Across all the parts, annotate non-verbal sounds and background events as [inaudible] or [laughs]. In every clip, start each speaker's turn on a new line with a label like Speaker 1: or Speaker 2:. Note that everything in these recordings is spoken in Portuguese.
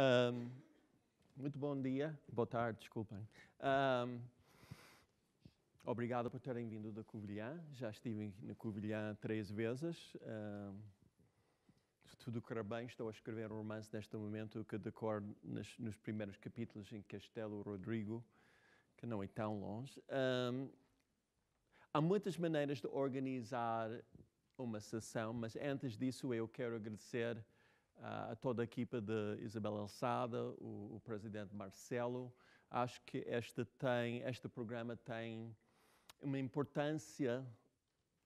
Speaker 1: Um, muito bom dia, boa tarde, desculpem. Um, obrigado por terem vindo da Covilhã. Já estive na Covilhã três vezes. Um, se tudo correr bem, estou a escrever um romance neste momento que decorre nos, nos primeiros capítulos em Castelo Rodrigo, que não é tão longe. Um, há muitas maneiras de organizar uma sessão, mas antes disso eu quero agradecer a toda a equipa de Isabel Alçada, o, o presidente Marcelo. Acho que este, tem, este programa tem uma importância,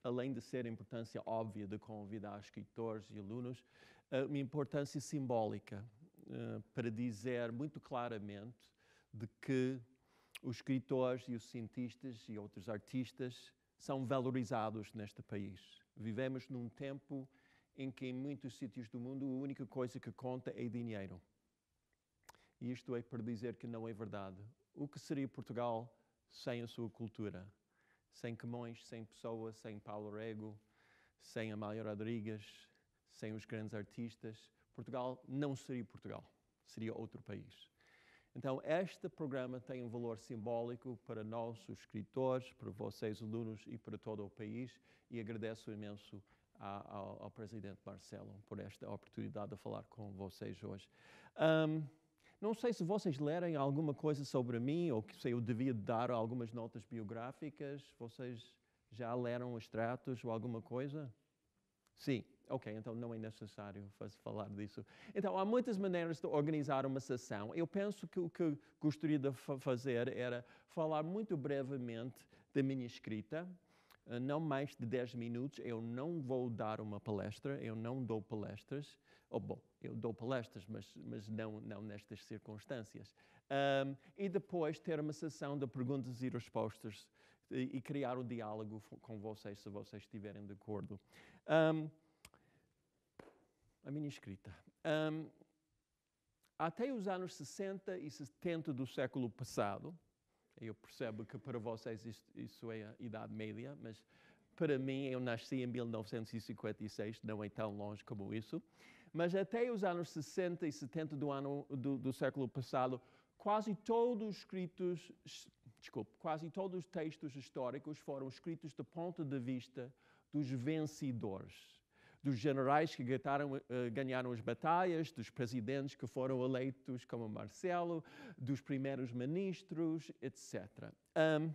Speaker 1: além de ser a importância óbvia de convidar escritores e alunos, eh, uma importância simbólica eh, para dizer muito claramente de que os escritores e os cientistas e outros artistas são valorizados neste país. Vivemos num tempo em que em muitos sítios do mundo a única coisa que conta é dinheiro. E isto é para dizer que não é verdade. O que seria Portugal sem a sua cultura? Sem Camões, sem Pessoa, sem Paulo Rego, sem Amália Rodrigues, sem os grandes artistas, Portugal não seria Portugal, seria outro país. Então, este programa tem um valor simbólico para nós, os escritores, para vocês, alunos e para todo o país, e agradeço imenso ao, ao, presidente Marcelo por esta oportunidade de falar com vocês hoje. Um, não sei se vocês lerem alguma coisa sobre mim ou se eu devia dar algumas notas biográficas. Vocês já leram extratos ou alguma coisa? Sim, ok, então não é necessário falar disso. Então, há muitas maneiras de organizar uma sessão. Eu penso que o que gostaria de fazer era falar muito brevemente da minha escrita, ah, não mais de 10 minutos. Eu não vou dar uma palestra, eu não dou palestras. Ou, oh, bom, eu dou palestras, mas, mas não, não nestas circunstâncias. Um, e depois ter uma sessão de perguntas e respostas e, e criar um diálogo com vocês, se vocês estiverem de acordo. Um, a minha escrita. Um, até os anos 60 e 70 do século passado, eu percebo que para vocês isto, isso é a Idade Média, mas para mim eu nasci em 1956, não é tão longe como isso. Mas até os anos 60 e 70 do, ano, do, do século passado, quase todos os escritos, desculpe, quase todos os textos históricos foram escritos do ponto de vista dos vencedores dos generais que gataram, eh, ganharam as batalhas, dos presidentes que foram eleitos, como Marcelo, dos primeiros ministros, etc. Um,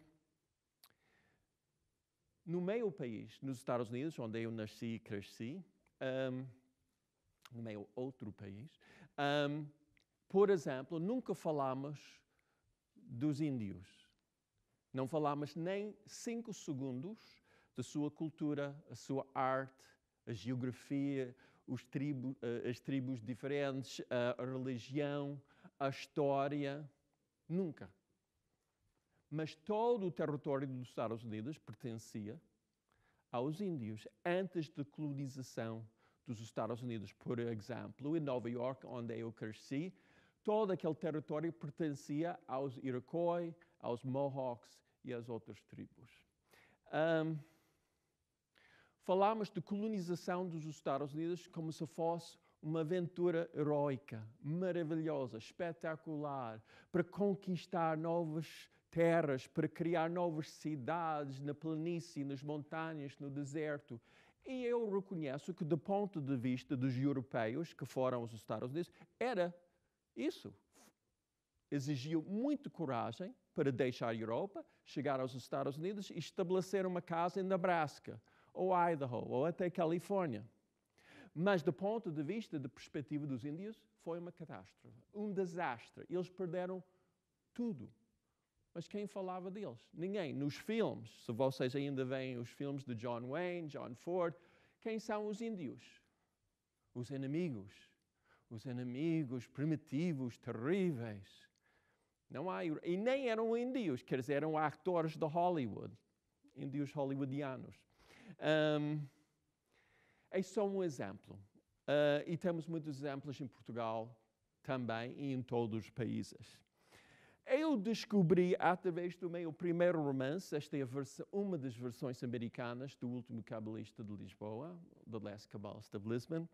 Speaker 1: no meio do país, nos Estados Unidos, onde eu nasci e cresci, um, no meio outro país, um, por exemplo, nunca falamos dos índios. Não falamos nem cinco segundos da sua cultura, a sua arte, a geografia, tribo, eh, as tribos diferentes, a religião, a história. Nunca. Mas todo o território dos Estados Unidos pertencia aos índios antes da colonização dos Estados Unidos. Por exemplo, em Nova York, onde eu cresci, todo aquele território pertencia aos Iroquois, aos Mohawks e às outras tribos. Um, Falámos de colonização dos Estados Unidos como se fosse uma aventura heroica, maravilhosa, espetacular, para conquistar novas terras, para criar novas cidades na planície, nas montanhas, no deserto. E eu reconheço que, do ponto de vista dos europeus que foram aos Estados Unidos, era isso. Exigiu muita coragem para deixar a Europa, chegar aos Estados Unidos e estabelecer uma casa em Nebraska ou Idaho, ou até Califórnia. Mas, do ponto de vista da perspectiva dos índios, foi uma catástrofe, um desastre. Eles perderam tudo. Mas quem falava deles? Ninguém. Nos filmes, se vocês ainda veem os filmes de John Wayne, John Ford, quem são os índios? Os inimigos. Os inimigos primitivos, terríveis. Não há, e nem eram índios, quer dizer, eram atores de Hollywood, índios hollywoodianos. Um, é só um exemplo. Uh, e temos muitos exemplos em Portugal também e em todos os países. Eu descobri através do meu primeiro romance, esta é versão, uma das versões americanas do último cabalista de Lisboa, The Last Cabalist of Lisbon,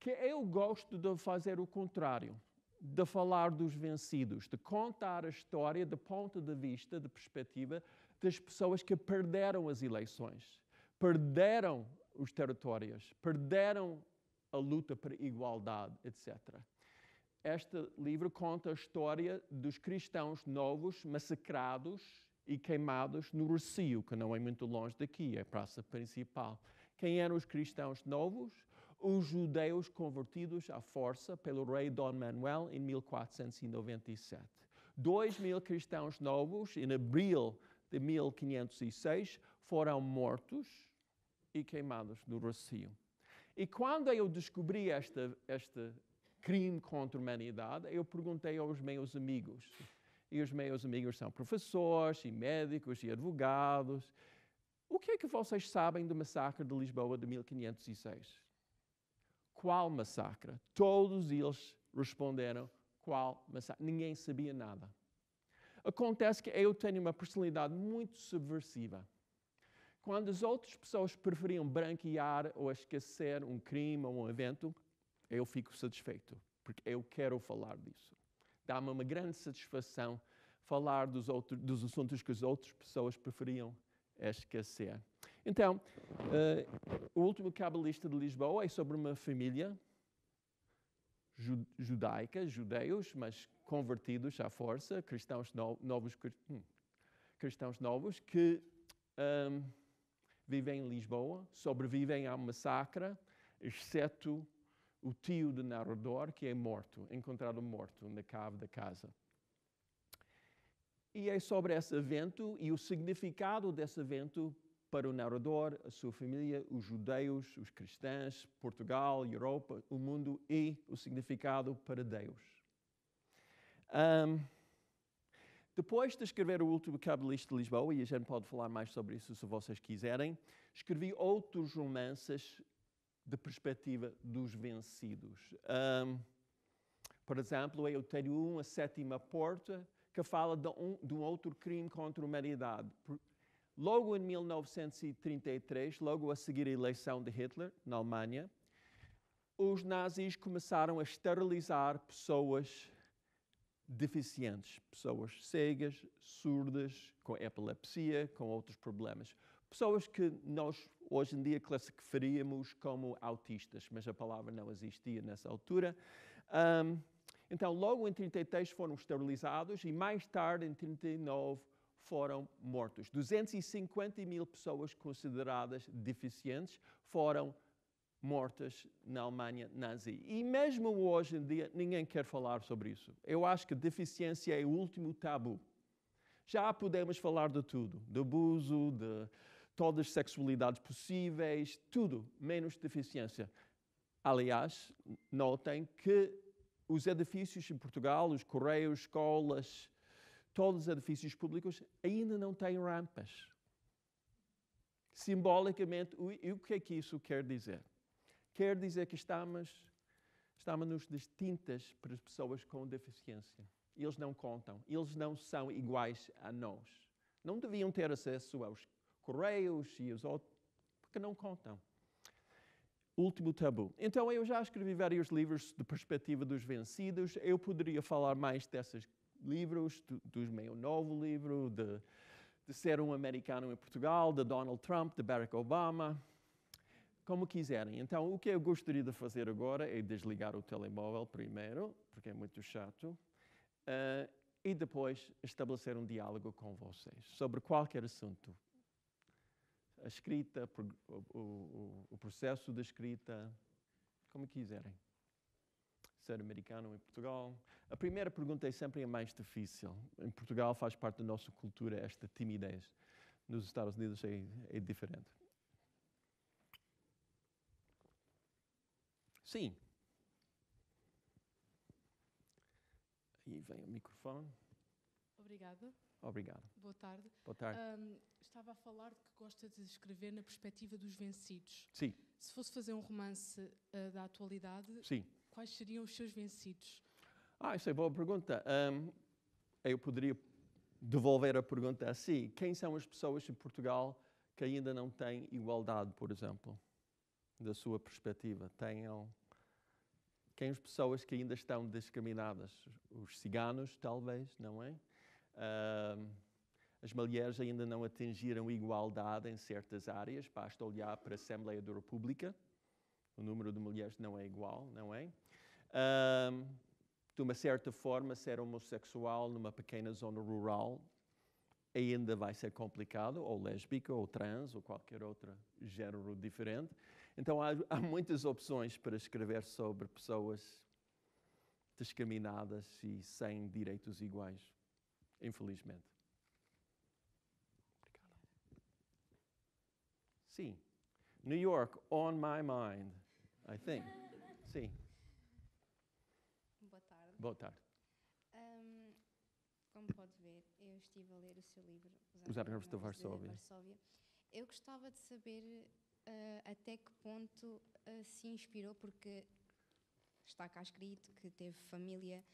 Speaker 1: que eu gosto de fazer o contrário, de falar dos vencidos, de contar a história do ponto de vista, de perspectiva das pessoas que perderam as eleições, perderam os territórios, perderam a luta por igualdade, etc. Este livro conta a história dos cristãos novos massacrados e queimados no Rocio, que não é muito longe daqui, é a praça principal. Quem eram os cristãos novos? Os judeus convertidos à força pelo rei Dom Manuel em 1497. Dois mil cristãos novos, em abril de 1506 foram mortos e queimados no Rocio. E quando eu descobri este, este crime contra a humanidade, eu perguntei aos meus amigos. E os meus amigos são professores, e médicos, e advogados. O que é que vocês sabem do massacre de Lisboa de 1506? Qual massacre? Todos eles responderam qual massacre. Ninguém sabia nada. Acontece que eu tenho uma personalidade muito subversiva. Quando as outras pessoas preferiam branquear ou esquecer um crime ou um evento, eu fico satisfeito, porque eu quero falar disso. Dá-me uma grande satisfação falar dos, outros, dos assuntos que as outras pessoas preferiam esquecer. Então, uh, o último cabalista de Lisboa é sobre uma família judaica, judeus, mas convertidos à força, cristãos novos, hum, cristãos novos que hum, vivem em Lisboa, sobrevivem à massacre, exceto o tio do narrador que é morto, encontrado morto na cave da casa. E é sobre esse evento e o significado desse evento para o narrador, a sua família, os judeus, os cristãos, Portugal, Europa, o mundo e o significado para Deus. Um, depois de escrever o último Cabalista de Lisboa, e a gente pode falar mais sobre isso se vocês quiserem, escrevi outros romances de perspectiva dos vencidos. Um, por exemplo, eu tenho a sétima porta que fala de um, de um outro crime contra a humanidade. Logo em 1933, logo a seguir a eleição de Hitler, na Alemanha, os nazis começaram a esterilizar pessoas deficientes, pessoas cegas, surdas, com epilepsia, com outros problemas. Pessoas que nós hoje em dia classificaríamos como autistas, mas a palavra não existia nessa altura. Um, então, logo em 33 foram esterilizados e mais tarde, em 39, foram mortos. 250 mil pessoas consideradas deficientes foram mortas mortas na Alemanha nazi. E mesmo hoje em dia, ninguém quer falar sobre isso. Eu acho que deficiência é o último tabu. Já podemos falar de tudo, de abuso, de todas as sexualidades possíveis, tudo, menos deficiência. Aliás, notem que os edifícios em Portugal, os correios, escolas, todos os edifícios públicos ainda não têm rampas. Simbolicamente, o que é que isso quer dizer? quer dizer que estamos, estamos nos distintas para as pessoas com deficiência. Eles não contam, eles não são iguais a nós. Não deviam ter acesso aos correios e aos outros, porque não contam. Último tabu. Então, eu já escrevi vários livros de perspectiva dos vencidos. Eu poderia falar mais desses livros, do, do meu novo livro, de, de ser um americano em Portugal, de Donald Trump, de Barack Obama, como quiserem. Então, o que eu gostaria de fazer agora é desligar o telemóvel primeiro, porque é muito chato, uh, e depois estabelecer um diálogo com vocês sobre qualquer assunto. A escrita, o, o, o processo da escrita, como quiserem ser americano em Portugal. A primeira pergunta é sempre a mais difícil. Em Portugal faz parte da nossa cultura esta timidez. Nos Estados Unidos é, é diferente. Sim. Aí vem o microfone. Obrigada. Obrigado. Boa tarde. Boa tarde.
Speaker 2: Um, estava a falar de que gosta de escrever na perspectiva dos vencidos. Sim. Se fosse fazer um romance uh, da atualidade, Sim. quais seriam os seus vencidos?
Speaker 1: Ah, isso é boa pergunta. Um, eu poderia devolver a pergunta assim. Quem são as pessoas em Portugal que ainda não têm igualdade, por exemplo? da sua perspectiva. Tenham quem as pessoas que ainda estão discriminadas, os ciganos talvez, não é? Uh, as mulheres ainda não atingiram igualdade em certas áreas, basta olhar para a Assembleia da República, o número de mulheres não é igual, não é? Uh, de uma certa forma, ser homossexual numa pequena zona rural ainda vai ser complicado, ou lésbica, ou trans, ou qualquer outro género diferente. Então há, há muitas opções para escrever sobre pessoas discriminadas e sem direitos iguais, infelizmente. Obrigado. Sim. New York, on my mind, I think. Sim.
Speaker 3: Boa tarde. Boa tarde. Um, como pode ver, eu estive a ler o seu livro, Os Árabes da Varsóvia. Eu gostava de saber eh, até que ponto eh, se inspirou, porque está cá escrito que teve família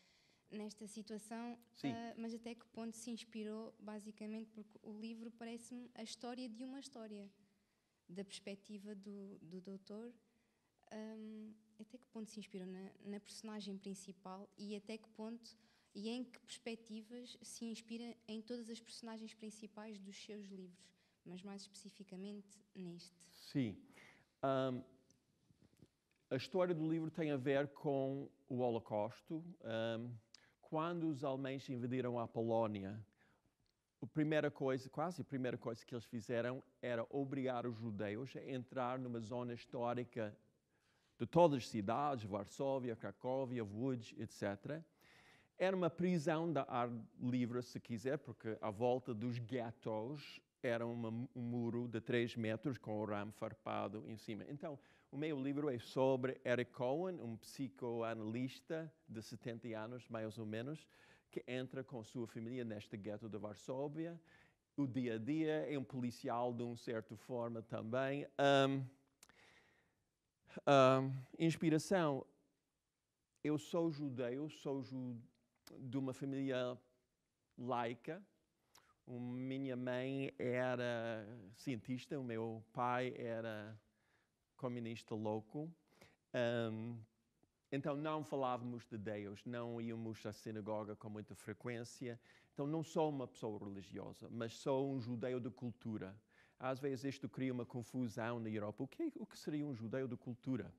Speaker 3: nesta situação, uh, mas até que ponto se inspirou, basicamente, porque o livro parece-me a história de uma história, da perspectiva do, do doutor. Um, ehm, até que ponto se inspirou na, na, personagem principal e até que ponto e em que perspectivas se inspira em todas as personagens principais dos seus livros? mas mais especificamente neste.
Speaker 1: Sim. Um, a história do livro tem a ver com o Holocausto. Um, quando os alemães invadiram a Polónia, a primeira coisa, quase a primeira coisa que eles fizeram era obrigar os judeus a entrar numa zona histórica de todas as cidades, Varsóvia, Cracóvia, Łódź, etc. Era uma prisão da ar livre, se quiser, porque à volta dos guetos era uma, um muro de três metros com o ramo farpado em cima. Então, o meu livro é sobre Eric Cohen, um psicoanalista de 70 anos, mais ou menos, que entra com sua família neste gueto de Varsóvia. O dia a dia é um policial de uma certa forma também. Um, um, inspiração. Eu sou judeu, sou ju de uma família laica, minha mãe era cientista, o meu pai era comunista louco. Um, então não falávamos de Deus, não íamos à sinagoga com muita frequência. Então não sou uma pessoa religiosa, mas sou um judeu de cultura. Às vezes isto cria uma confusão na Europa. O que, é, o que seria um judeu de cultura?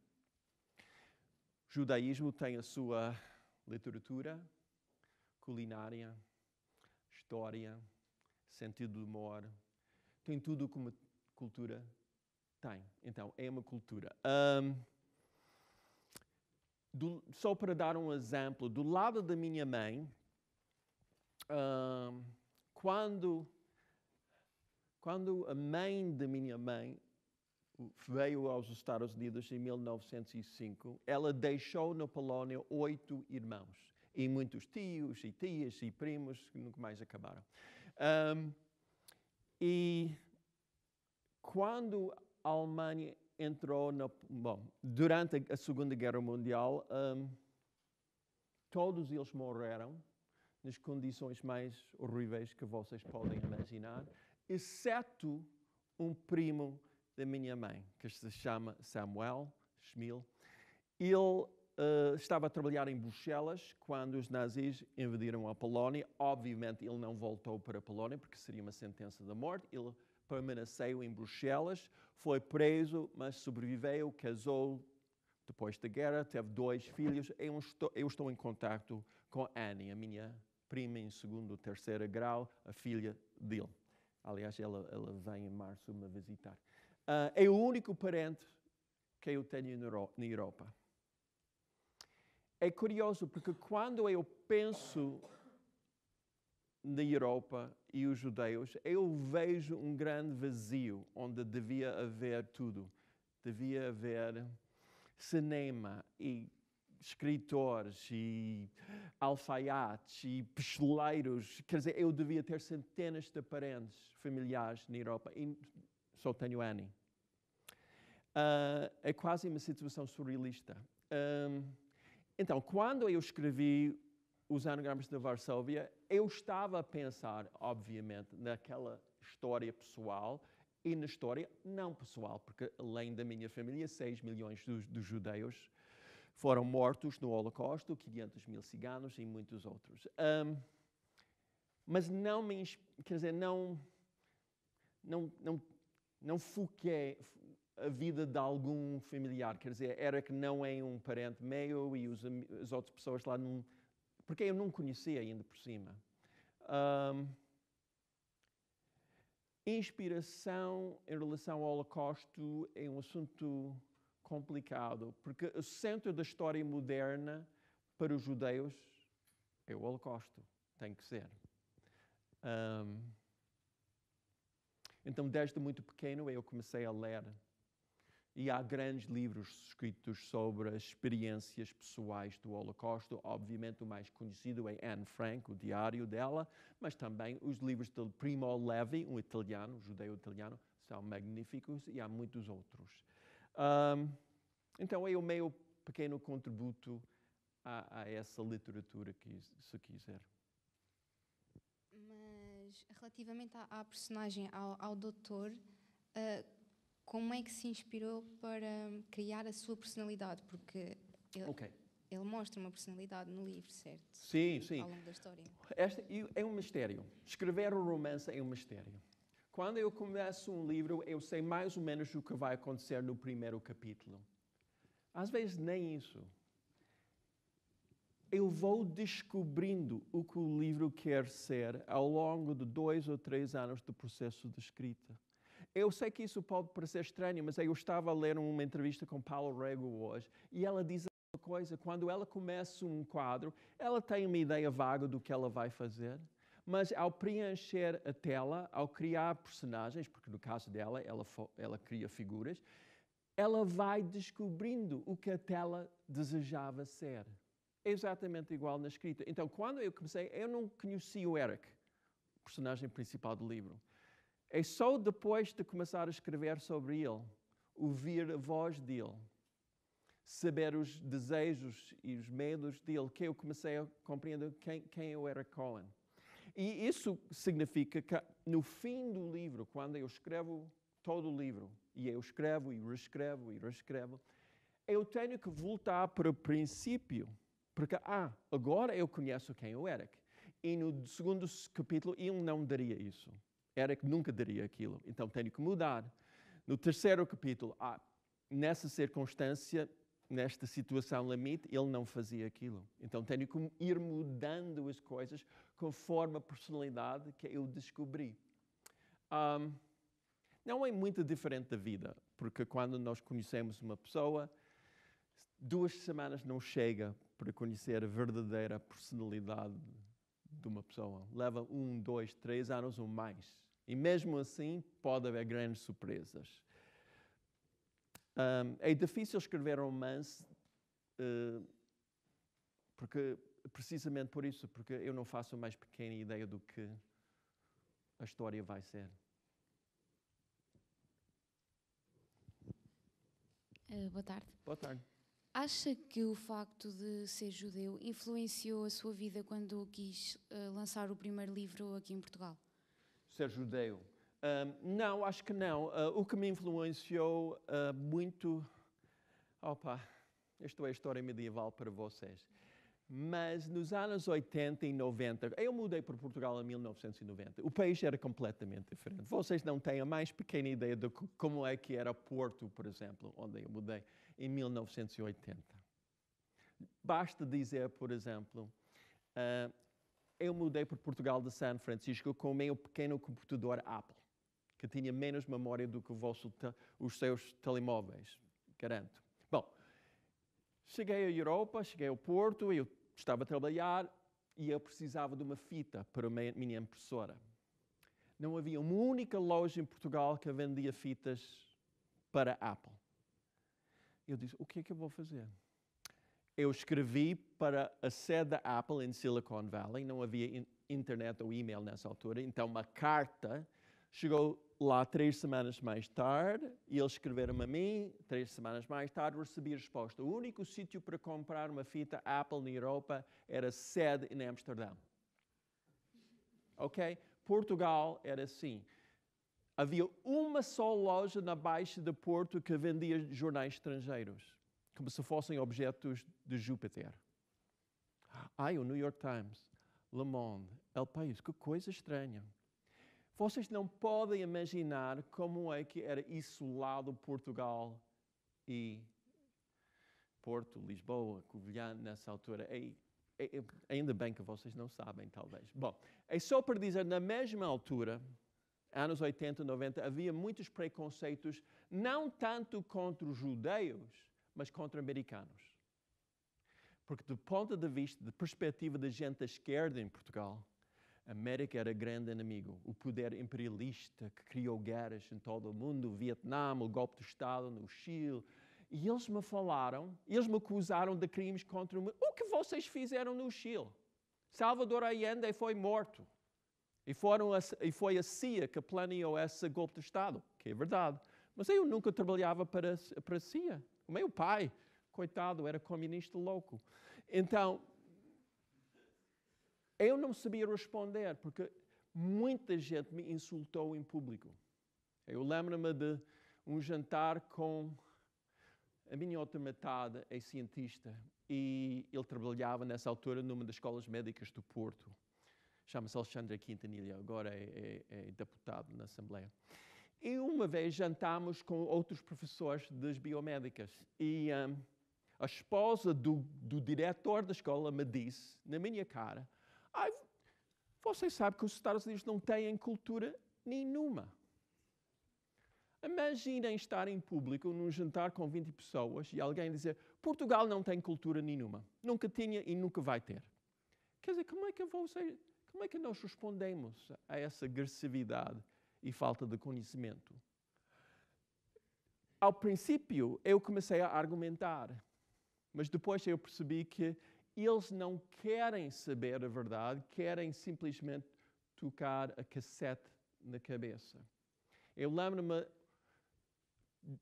Speaker 1: O judaísmo tem a sua literatura, culinária, história, sentido de uma tem tudo o que uma cultura tem. Então, é uma cultura. Um, do, só para dar um exemplo, do lado da minha mãe, um, quando, quando a mãe da minha mãe veio aos Estados Unidos em 1905, ela deixou na Polónia oito irmãos e muitos tios e tias e primos que nunca mais acabaram. Um, e quando a Alemanha entrou na. Bom, durante a Segunda Guerra Mundial, um, todos eles morreram nas condições mais horríveis que vocês podem imaginar, exceto um primo da minha mãe, que se chama Samuel Schmil. Ele uh, estava a trabalhar em Bruxelas quando os nazis invadiram a Polónia. Obviamente, ele não voltou para a Polónia porque seria uma sentença de morte. Ele permaneceu em Bruxelas, foi preso, mas sobreviveu, casou depois da guerra, teve dois filhos. Eu estou, eu estou em contato com Annie, a minha prima em segundo ou terceiro grau, a filha dele. Aliás, ela, ela vem em março me visitar. Uh, é o único parente que eu tenho na Europa é curioso porque quando eu penso na Europa e os judeus, eu vejo um grande vazio onde devia haver tudo. Devia haver cinema e escritores e alfaiates e pesteleiros. Quer dizer, eu devia ter centenas de parentes familiares na Europa e só tenho Annie. Uh, é quase uma situação surrealista. Ah, então, quando eu escrevi Os Anagramas de Varsóvia, eu estava a pensar, obviamente, naquela história pessoal e na história não pessoal, porque além da minha família, 6 milhões dos, judeus foram mortos no Holocausto, 500 mil ciganos e muitos outros. Um, mas não me, quer dizer, não, não, não, não foquei, a vida de algum familiar. Quer dizer, era que não é um parente meu e os, as outras pessoas lá não. Porque eu não conhecia ainda por cima. Um, inspiração em relação ao Holocausto é um assunto complicado, porque o centro da história moderna para os judeus é o Holocausto. Tem que ser. Um, então, desde muito pequeno, eu comecei a ler e há grandes livros escritos sobre as experiências pessoais do Holocausto. Obviamente, o mais conhecido é Anne Frank, o diário dela, mas também os livros de Primo Levi, um italiano, judeu-italiano, são magníficos e há muitos outros. Um, então, é o meu pequeno contributo a, a essa literatura, que, se quiser.
Speaker 3: Mas, relativamente à, à personagem, ao, ao doutor. Uh, como é que se inspirou para criar a sua personalidade? Porque ele, okay. ele mostra uma personalidade no livro, certo?
Speaker 1: Sim, sim. Ao longo da história. Esta é um mistério. Escrever um romance é um mistério. Quando eu começo um livro, eu sei mais ou menos o que vai acontecer no primeiro capítulo. Às vezes, nem isso. Eu vou descobrindo o que o livro quer ser ao longo de dois ou três anos do processo de escrita. Eu sei que isso pode parecer estranho, mas eu estava a ler uma entrevista com Paulo Rego hoje e ela diz uma coisa: quando ela começa um quadro, ela tem uma ideia vaga do que ela vai fazer, mas ao preencher a tela, ao criar personagens, porque no caso dela, ela, ela cria figuras, ela vai descobrindo o que a tela desejava ser. Exatamente igual na escrita. Então, quando eu comecei, eu não conhecia o Eric, o personagem principal do livro. É só depois de começar a escrever sobre ele, ouvir a voz dele, saber os desejos e os medos dele, que eu comecei a compreender quem, quem eu era Cohen. E isso significa que no fim do livro, quando eu escrevo todo o livro, e eu escrevo e reescrevo e reescrevo, eu tenho que voltar para o princípio, porque, ah, agora eu conheço quem eu era. E no segundo capítulo ele não daria isso era que nunca daria aquilo, então tenho que mudar. No terceiro capítulo, ah, nessa circunstância, nesta situação limite, ele não fazia aquilo. Então tenho que ir mudando as coisas conforme a personalidade que eu descobri. Um, não é muito diferente da vida, porque quando nós conhecemos uma pessoa, duas semanas não chega para conhecer a verdadeira personalidade de uma pessoa leva um, dois, três anos ou mais. E mesmo assim pode haver grandes surpresas. Um, é difícil escrever romance uh, porque precisamente por isso, porque eu não faço mais pequena ideia do que a história vai ser. Uh, boa tarde. Boa tarde.
Speaker 3: Acha que o facto de ser judeu influenciou a sua vida quando quis uh, lançar o primeiro livro aqui em Portugal?
Speaker 1: Ser judeu? não, acho que não. Uh, o que me influenciou uh, muito. Opa, isto é história medieval para vocês. Mas nos anos 80 e 90, eu mudei para Portugal em 1990. O país era completamente diferente. Vocês não têm a mais pequena ideia de como é que era Porto, por exemplo, onde eu mudei em 1980. Basta dizer, por exemplo, uh, eu mudei para Portugal de São Francisco com o meu pequeno computador Apple, que tinha menos memória do que os seus telemóveis, garanto. Bom, cheguei à Europa, cheguei ao Porto, eu estava a trabalhar e eu precisava de uma fita para a minha impressora. Não havia uma única loja em Portugal que vendia fitas para Apple. Eu disse: o que é que eu vou fazer? Eu escrevi para a sede da Apple em Silicon Valley, não havia internet ou e-mail nessa altura, então uma carta chegou lá três semanas mais tarde e eles escreveram a mim. Três semanas mais tarde recebi a resposta. O único sítio para comprar uma fita Apple na Europa era sede em Amsterdã. Ok? Portugal era assim havia uma só loja na Baixa de Porto que vendia jornais estrangeiros, como se fossem objetos de Júpiter. Ai, o New York Times, Le Monde, El País, que coisa estranha. Vocês não podem imaginar como é que era isolado Portugal e Porto, Lisboa, Covilhã, nessa altura. ainda bem que vocês não sabem, talvez. Bom, é só para dizer, na mesma altura, anos 80, 90, havia muitos preconceitos, não tanto contra os judeus, mas contra americanos. Porque, do ponto de vista, da perspectiva da gente da esquerda em Portugal, a América era grande inimigo. O poder imperialista que criou guerras em todo o mundo, o Vietnã, o golpe do Estado no Chile. E eles me falaram, eles me acusaram de crimes contra o mundo. O que vocês fizeram no Chile? Salvador Allende foi morto. E, foram, e foi a CIA que planeou esse golpe de Estado, que é verdade. Mas eu nunca trabalhava para, para a CIA. O meu pai, coitado, era comunista louco. Então, eu não sabia responder, porque muita gente me insultou em público. Eu lembro-me de um jantar com a minha outra metade, é cientista, e ele trabalhava nessa altura numa das escolas médicas do Porto chama-se Alexandre Quintanilha, agora é, é, é deputado na Assembleia. E uma vez jantámos com outros professores das biomédicas e um, a esposa do, do diretor da escola me disse, na minha cara, ah, você sabe que os Estados Unidos não têm cultura nenhuma. Imaginem estar em público num jantar com 20 pessoas e alguém dizer Portugal não tem cultura nenhuma, nunca tinha e nunca vai ter. Quer dizer, como é que eu vou ser? Como é que nós respondemos a essa agressividade e falta de conhecimento? Ao princípio, eu comecei a argumentar, mas depois eu percebi que eles não querem saber a verdade, querem simplesmente tocar a cassete na cabeça. Eu lembro-me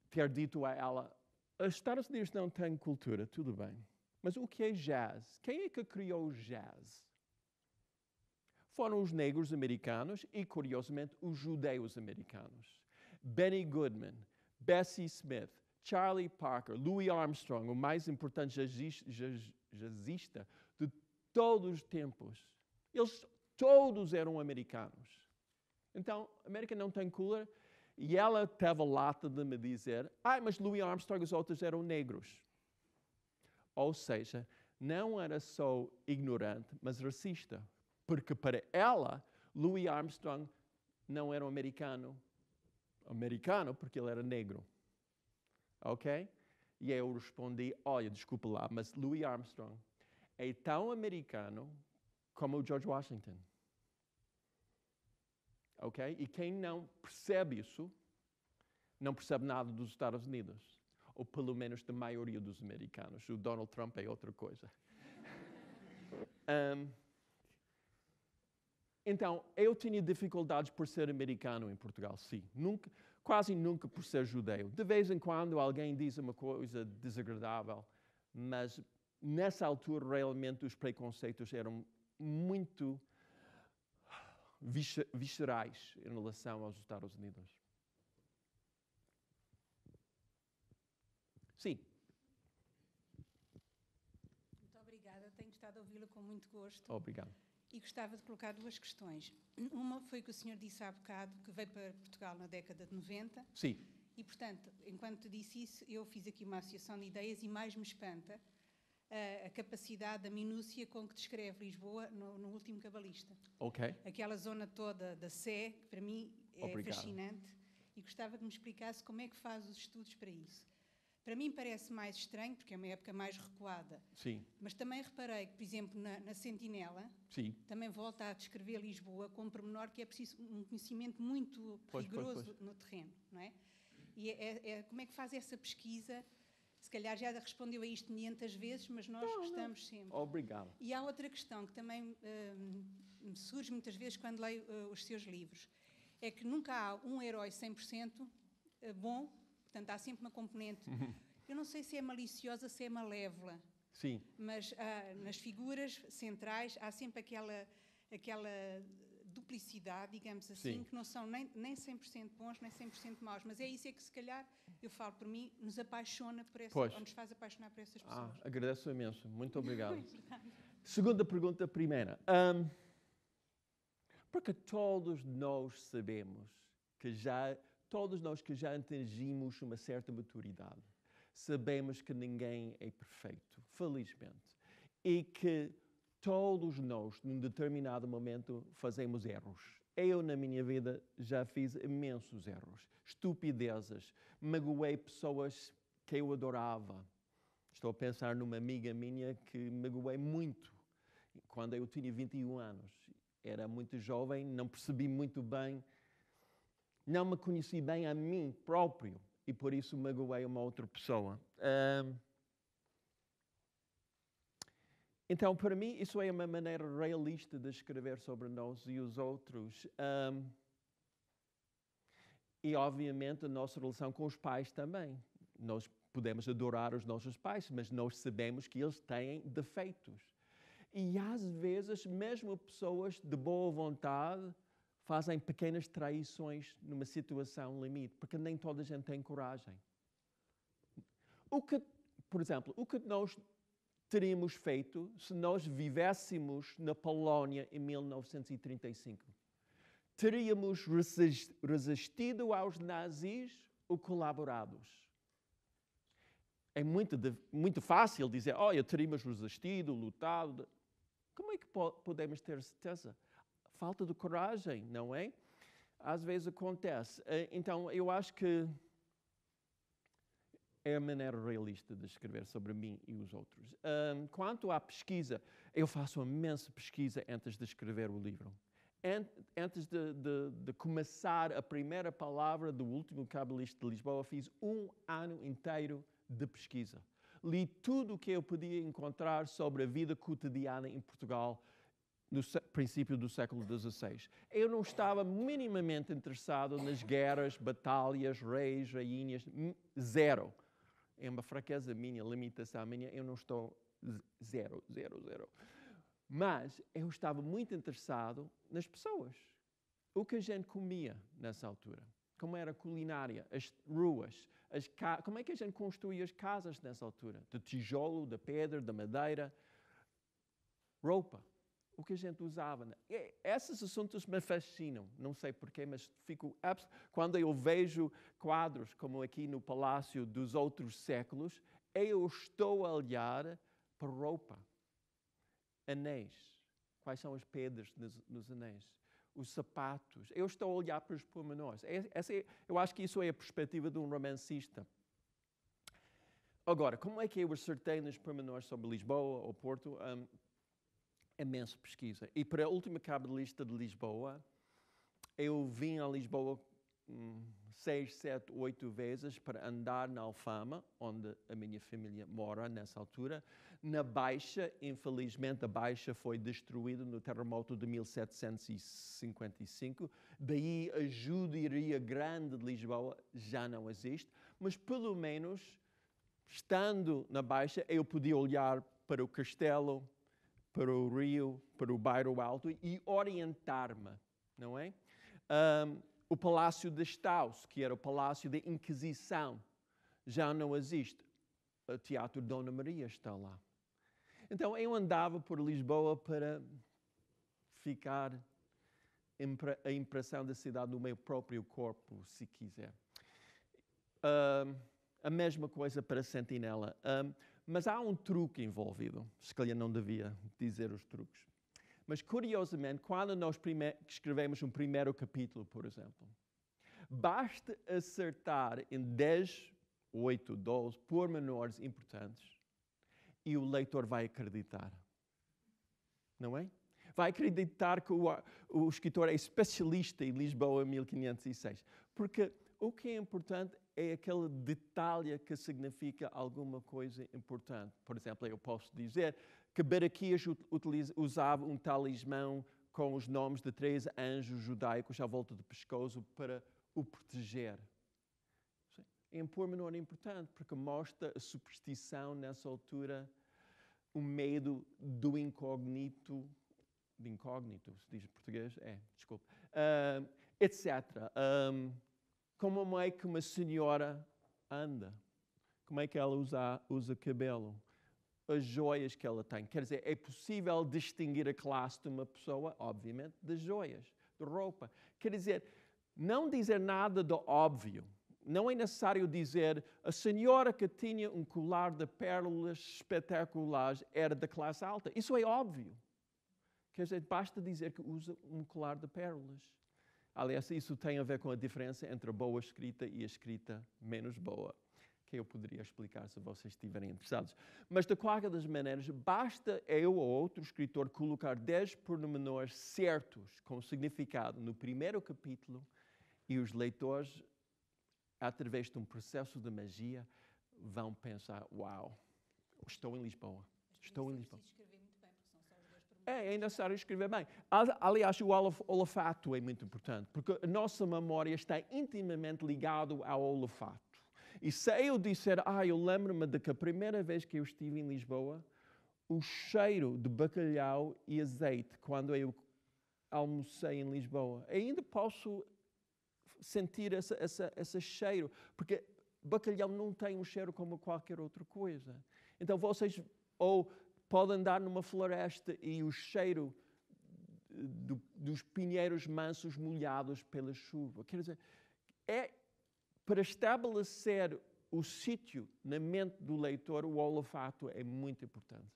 Speaker 1: ter dito a ela: os Estados Unidos não têm cultura, tudo bem, mas o que é jazz? Quem é que criou o jazz? foram os negros americanos e, curiosamente, os judeus americanos. Benny Goodman, Bessie Smith, Charlie Parker, Louis Armstrong, o mais importante jazzista de todos os tempos. Eles todos eram americanos. Então, a América não tem cura. E ela teve a lata de me dizer, ah, mas Louis Armstrong e os outros eram negros. Ou seja, não era só ignorante, mas racista. Porque para ela, Louis Armstrong não era um americano. Americano porque ele era negro. Ok? E eu respondi: Olha, desculpa lá, mas Louis Armstrong é tão americano como o George Washington. Ok? E quem não percebe isso, não percebe nada dos Estados Unidos. Ou pelo menos da maioria dos americanos. O Donald Trump é outra coisa. [laughs] um, então, eu tinha dificuldades por ser americano em Portugal, sim. Nunca, quase nunca por ser judeu. De vez em quando alguém diz uma coisa desagradável, mas nessa altura realmente os preconceitos eram muito viscerais em relação aos Estados Unidos. Sim.
Speaker 4: Muito obrigada, tenho estado a ouvi-la com muito gosto. Obrigado e gostava de colocar duas questões. Uma foi que o senhor disse há bocado que veio para Portugal na década de 90. Sim. E, portanto, enquanto disse isso, eu fiz aqui uma associação de ideias e mais me espanta a, a capacidade, a minúcia com que descreve Lisboa no, no, último cabalista. Ok. Aquela zona toda da Sé, que para mim é Obrigado. fascinante, e gostava que me explicasse como é que faz os estudos para isso. Para mim parece mais estranho, porque é uma época mais recuada. Sim. Mas também reparei que, por exemplo, na, na Sentinela, Sim. também volta a descrever Lisboa com um pormenor que é preciso um conhecimento muito pois, rigoroso pois, pois. no terreno, não é? E é, é, é, como é que faz essa pesquisa? Se calhar já respondeu a isto 500 vezes, mas nós não, gostamos não. sempre. Obrigado. E há outra questão que também hum, me surge muitas vezes quando leio uh, os seus livros. É que nunca há um herói 100% eh, bom Portanto, há sempre uma componente. Uhum. Eu não sei se é maliciosa, se é malévola. Sim. Mas ah, nas figuras centrais há sempre aquela aquela duplicidade, digamos assim, Sim. que não são nem, nem 100% bons, nem 100% maus. Mas é isso é que, se calhar, eu falo por mim, nos apaixona por essa, pois. ou nos faz apaixonar por essas ah, pessoas. Ah,
Speaker 1: agradeço imenso. Muito [laughs] obrigado. Segunda pergunta, primeira. Um, porque todos nós sabemos que já Todos nós que já atingimos uma certa maturidade, sabemos que ninguém é perfeito, felizmente, e que todos nós, num determinado momento, fazemos erros. Eu, na minha vida, já fiz imensos erros, estupidezas, magoei pessoas que eu adorava. Estou a pensar numa amiga minha que magoei muito quando eu tinha 21 anos. Era muito jovem, não percebi muito bem não me conheci bem a mim próprio e por isso magoei uma outra pessoa. Um, então, para mim, isso é uma maneira realista de escrever sobre nós e os outros. Um, e, obviamente, a nossa relação com os pais também. Nós podemos adorar os nossos pais, mas nós sabemos que eles têm defeitos. E, às vezes, mesmo pessoas de boa vontade fazem pequenas traições numa situação limite, porque nem toda a gente tem coragem. O que, por exemplo, o que nós teríamos feito se nós vivéssemos na Polónia em 1935? Teríamos resistido aos nazis ou colaborados? É muito, muito fácil dizer, olha, teríamos resistido, lutado. Como é que podemos ter certeza? falta de coragem, não é? Às vezes acontece. Eh, então, eu acho que é a maneira realista de escrever sobre mim e os outros. Um, quanto à pesquisa, eu faço uma imensa pesquisa antes de escrever o livro. Antes de, de, de começar a primeira palavra do último cabo de Lisboa, fiz um ano inteiro de pesquisa. Li tudo o que eu podia encontrar sobre a vida cotidiana em Portugal, no princípio do século XVI. Eu não estava minimamente interessado nas guerras, batalhas, reis, rainhas, zero. É uma fraqueza minha, limitação minha, eu não estou zero, zero, zero. Mas eu estava muito interessado nas pessoas. O que a gente comia nessa altura, como era a culinária, as ruas, as como é que a gente construía as casas nessa altura? De tijolo, de pedra, de madeira, roupa o que a gente usava. Né? E esses assuntos me fascinam, não sei porquê, mas fico. Quando eu vejo quadros como aqui no Palácio dos Outros Séculos, eu estou a olhar para roupa, anéis. Quais são as pedras nos, nos anéis? Os sapatos. Eu estou a olhar para os pormenores. É, essa é, eu acho que isso é a perspectiva de um romancista. Agora, como é que eu acertei nos pormenores sobre Lisboa ou Porto? Um, imensa pesquisa. E para a última cabalista de Lisboa, eu vim a Lisboa hum, seis, sete, oito vezes para andar na Alfama, onde a minha família mora nessa altura. Na Baixa, infelizmente, a Baixa foi destruída no terremoto de 1755. Daí a judiaria grande de Lisboa já não existe, mas pelo menos, estando na Baixa, eu podia olhar para o castelo, para o Rio, para o Bairro Alto e orientar-me, não é? Um, o Palácio de Staus, que era o Palácio da Inquisição, já não existe. O Teatro Dona Maria está lá. Então eu andava por Lisboa para ficar a impressão da cidade no meu próprio corpo, se quiser. Um, a mesma coisa para Sentinela. Um, mas há um truque envolvido. Se calhar não devia dizer os truques. Mas curiosamente, quando nós escrevemos um primeiro capítulo, por exemplo, basta acertar em 10, 8, 12 pormenores importantes e o leitor vai acreditar. Não é? Vai acreditar que o, o escritor é especialista em Lisboa 1506. Porque o que é importante é aquele detalhe que significa alguma coisa importante. Por exemplo, eu posso dizer que Baraquias usava um talismão com os nomes de três anjos judaicos à volta do pescoço para o proteger. É um pormenor importante, porque mostra a superstição nessa altura, o medo do incógnito, de incógnito, se diz em português? É, desculpa, Uh, etc como é que uma senhora anda, como é que ela usa, usa cabelo, as joias que ela tem. Quer dizer, é possível distinguir a classe de uma pessoa, obviamente, das joias, de roupa. Quer dizer, não dizer nada do óbvio. Não é necessário dizer a senhora que tinha um colar de pérolas espetaculares era da classe alta. Isso é óbvio. Quer dizer, basta dizer que usa um colar de pérolas. Aliás, isso tem a ver com a diferença entre a boa escrita e a escrita menos boa, que eu poderia explicar se vocês estiverem interessados. Mas, de qualquer das maneiras, basta eu ou outro escritor colocar 10 pormenores certos com significado no primeiro capítulo e os leitores, através de um processo de magia, vão pensar: Uau, estou em Lisboa. Estou em Lisboa. É, é necessário escrever bem. Aliás, o olfato é muito importante, porque a nossa memória está intimamente ligada ao olfato. E se eu disser, ah, eu lembro-me de que a primeira vez que eu estive em Lisboa, o cheiro de bacalhau e azeite quando eu almocei em Lisboa, ainda posso sentir esse, esse cheiro, porque bacalhau não tem um cheiro como qualquer outra coisa. Então vocês, ou pode andar numa floresta e o cheiro do, dos pinheiros mansos molhados pela chuva. Quer dizer, é para estabelecer o sítio na mente do leitor, o olfato é muito importante.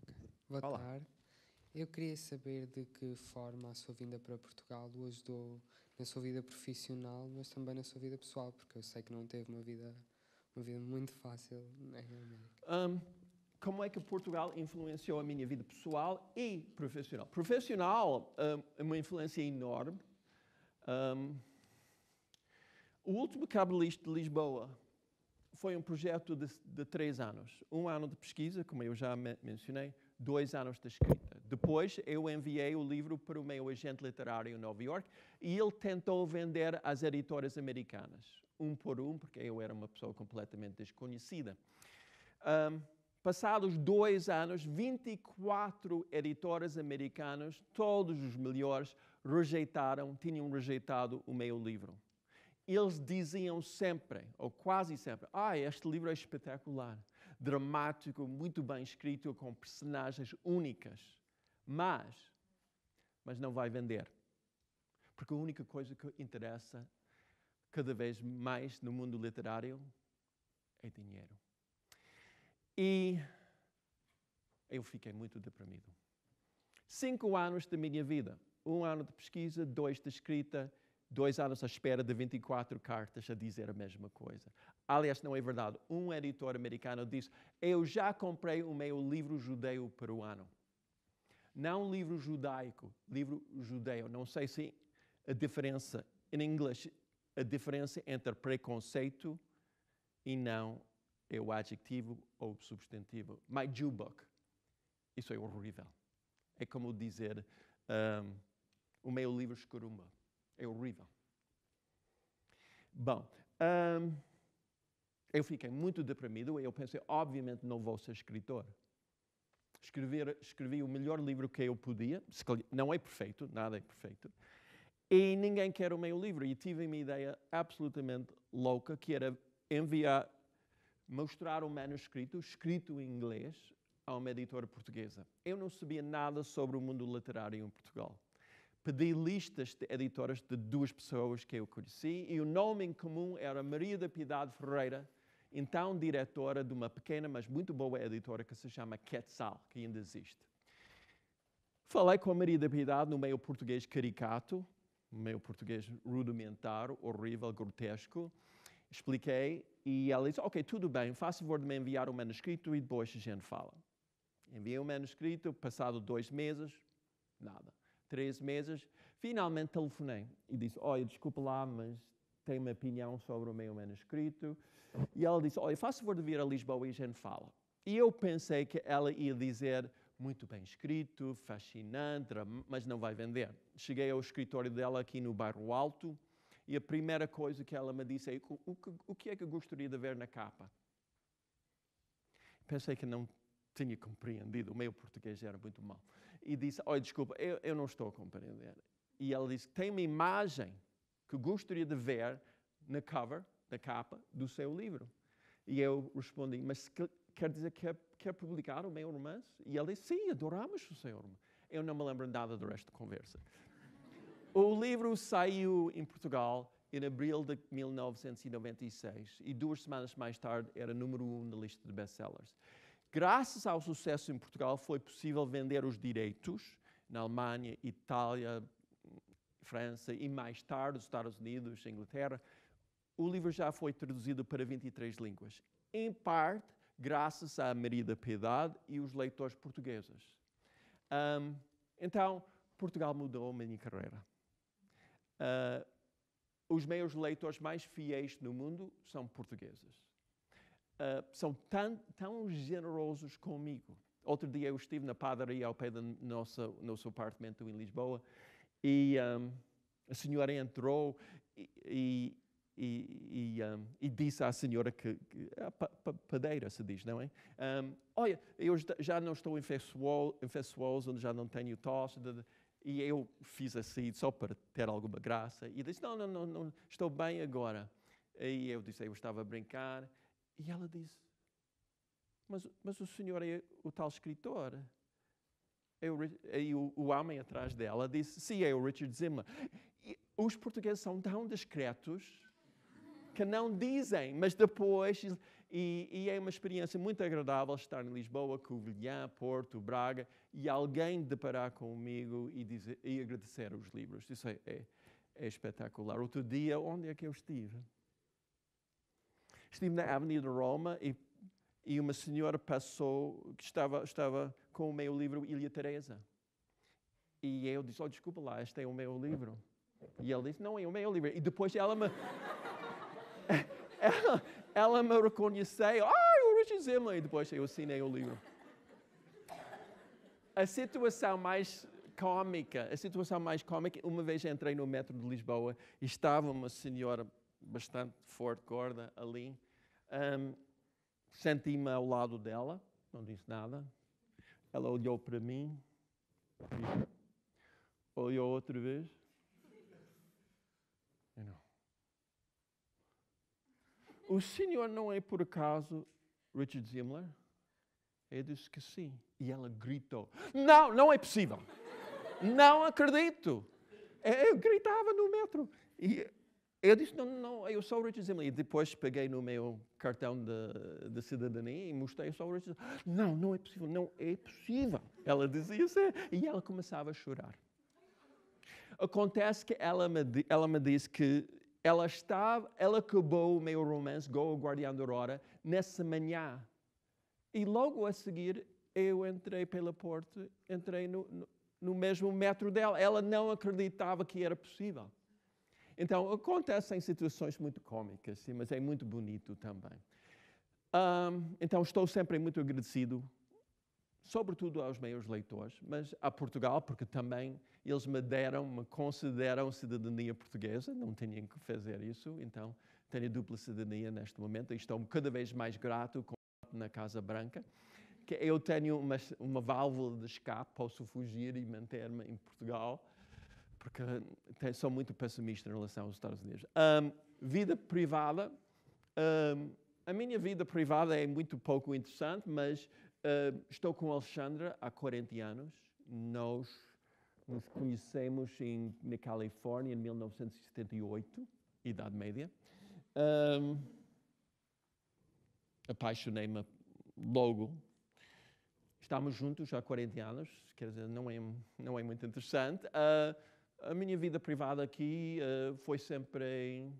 Speaker 4: Okay. Boa Olá. tarde. Eu queria saber de que forma a sua vinda para Portugal o ajudou na sua vida profissional, mas também na sua vida pessoal, porque eu sei que não
Speaker 1: teve uma vida uma vida muito fácil
Speaker 2: na né, América.
Speaker 1: Um, como é que Portugal influenciou a minha vida pessoal e profissional? Profissional, um, é uma influência enorme. Um, o último Cabo de Lisboa foi um projeto de, de, três anos. Um ano de pesquisa, como eu já mencionei, dois anos de escrita. Depois eu enviei o livro para o meu agente literário em Nova York e ele tentou vender às editoras americanas, um por um, porque eu era uma pessoa completamente desconhecida. Um, passados dois anos, 24 editoras americanas, todos os melhores, rejeitaram, tinham rejeitado o meu livro. Eles diziam sempre, ou quase sempre, ah, este livro é espetacular, dramático, muito bem escrito, com personagens únicas mas, mas não vai vender. Porque a única coisa que interessa cada vez mais no mundo literário é dinheiro. E eu fiquei muito deprimido. Cinco anos da minha vida. Um ano de pesquisa, dois de escrita, dois anos à espera de 24 cartas a dizer a mesma coisa. Aliás, não é verdade. Um editor americano disse: Eu já comprei o meu livro judeu peruano. Não livro judaico, livro judeu. Não sei se a diferença, em inglês, a diferença entre preconceito e não é o adjetivo ou o substantivo. My Jew book. Isso é horrível. É como dizer um, o meu livro escorumba. É horrível. Bom, um, eu fiquei muito deprimido e eu pensei, obviamente não vou ser escritor escrever, escrevi o melhor livro que eu podia, não é perfeito, nada é perfeito, e ninguém quer o meu livro. E tive uma ideia absolutamente louca, que era enviar, mostrar o um manuscrito, escrito em inglês, a uma editora portuguesa. Eu não sabia nada sobre o mundo literário em Portugal. Pedi listas de editoras de duas pessoas que eu conheci e o nome em comum era Maria da Piedade Ferreira então diretora de uma pequena, mas muito boa editora que se chama Quetzal, que ainda existe. Falei com a Maria da Piedade no meio português caricato, meio português rudimentar, horrível, grotesco. Expliquei e ela disse, ok, tudo bem, faça favor de me enviar o um manuscrito e depois a gente fala. Enviei o um manuscrito, passado dois meses, nada. Três meses, finalmente telefonei e disse, olha, desculpa lá, mas tem uma opinião sobre o meio manuscrito. E ela disse: Olha, faça favor de vir a Lisboa e a gente fala. E eu pensei que ela ia dizer: Muito bem escrito, fascinante, mas não vai vender. Cheguei ao escritório dela aqui no Bairro Alto e a primeira coisa que ela me disse é: O, o que é que eu gostaria de ver na capa? Pensei que não tinha compreendido, o meu português era muito mau. E disse: Olha, desculpa, eu, eu não estou a compreender. E ela disse: Tem uma imagem que gostaria de ver na cover, na capa do seu livro? E eu respondi, mas quer dizer que quer, é, quer publicar o meu romance? E ele disse, sim, adoramos o seu romance. Eu não me lembro nada do resto da conversa. [laughs] o livro saiu em Portugal em abril de 1996 e duas semanas mais tarde era número um na lista de best-sellers. Graças ao sucesso em Portugal foi possível vender os direitos na Alemanha, Itália, França e mais tarde os Estados Unidos, Inglaterra, o livro já foi traduzido para 23 línguas, em parte graças à Maria da Piedade e os leitores portugueses. Um, então, Portugal mudou a minha carreira. Uh, os meus leitores mais fiéis no mundo são portugueses. Uh, são tão, tão generosos comigo. Outro dia eu estive na padaria ao pé do nosso, nosso apartamento em Lisboa e um, a senhora entrou e, e e, um, e, disse à senhora que, que a padeira se diz, não é? Um, Olha, eu já não estou infeccioso, já não tenho tosse, e eu fiz assim só para ter alguma graça. E disse, não, não, não, não estou bem agora. E eu disse, eu estava a brincar. E ela disse, mas, mas o senhor é o tal escritor? É é, e o, o homem atrás dela disse: Sim, é o Richard Zimmer. E os portugueses são tão discretos que não dizem, mas depois. E, e, é uma experiência muito agradável estar em Lisboa, Covilhã, Porto, Braga e alguém deparar comigo e, dizer, e agradecer os livros. Isso é, é, é espetacular. Outro dia, onde é que eu estive? Estive na Avenida Roma e e uma senhora passou, que estava, estava com o meu livro Ilha Teresa. E eu disse, oh, desculpa lá, este é o meu livro. E ela disse, não, é o meu livro. E depois ela me... ela, [laughs] ela me reconheceu, ah, o Richard Zimmer. E depois eu assinei o livro. A situação mais cômica, a situação mais cômica, uma vez entrei no metro de Lisboa e estava uma senhora bastante forte, gorda, ali. Um, Senti-me ao lado dela, não disse nada. Ela olhou para mim, olhou outra vez. não. O senhor não é por acaso Richard Zimmler? Eu disse que sim. E ela gritou: Não, não é possível. não acredito. Eu gritava no metro. E eu disse, não, não, eu sou o original. E depois peguei no meu cartão de, de cidadania e mostrei, eu sou original. Não, não é possível, não é possível. Ela dizia isso e ela começava a chorar. Acontece que ela me, ela me disse que ela estava, ela acabou o meu romance, Go o Guardião da Aurora, nessa manhã. E logo a seguir eu entrei pela porta, entrei no, no, no mesmo metro dela. Ela não acreditava que era possível. Então, acontece em situações muito cômicas, sim, mas é muito bonito também. Um, então, estou sempre muito agradecido, sobretudo aos meus leitores, mas a Portugal, porque também eles me deram, me consideram cidadania portuguesa, não tinham que fazer isso, então tenho dupla cidadania neste momento e estou cada vez mais grato com na Casa Branca, que eu tenho uma, uma válvula de escape, posso fugir e manter-me em Portugal, porque sou muito pessimista em relação aos Estados Unidos. Um, vida privada. Um, a minha vida privada é muito pouco interessante, mas uh, estou com Alexandra há 40 anos. Nós nos conhecemos em, na Califórnia em 1978, Idade Média. Um, Apaixonei-me logo. Estamos juntos há 40 anos, quer dizer, não é, não é muito interessante. Uh, a minha vida privada aqui uh, foi sempre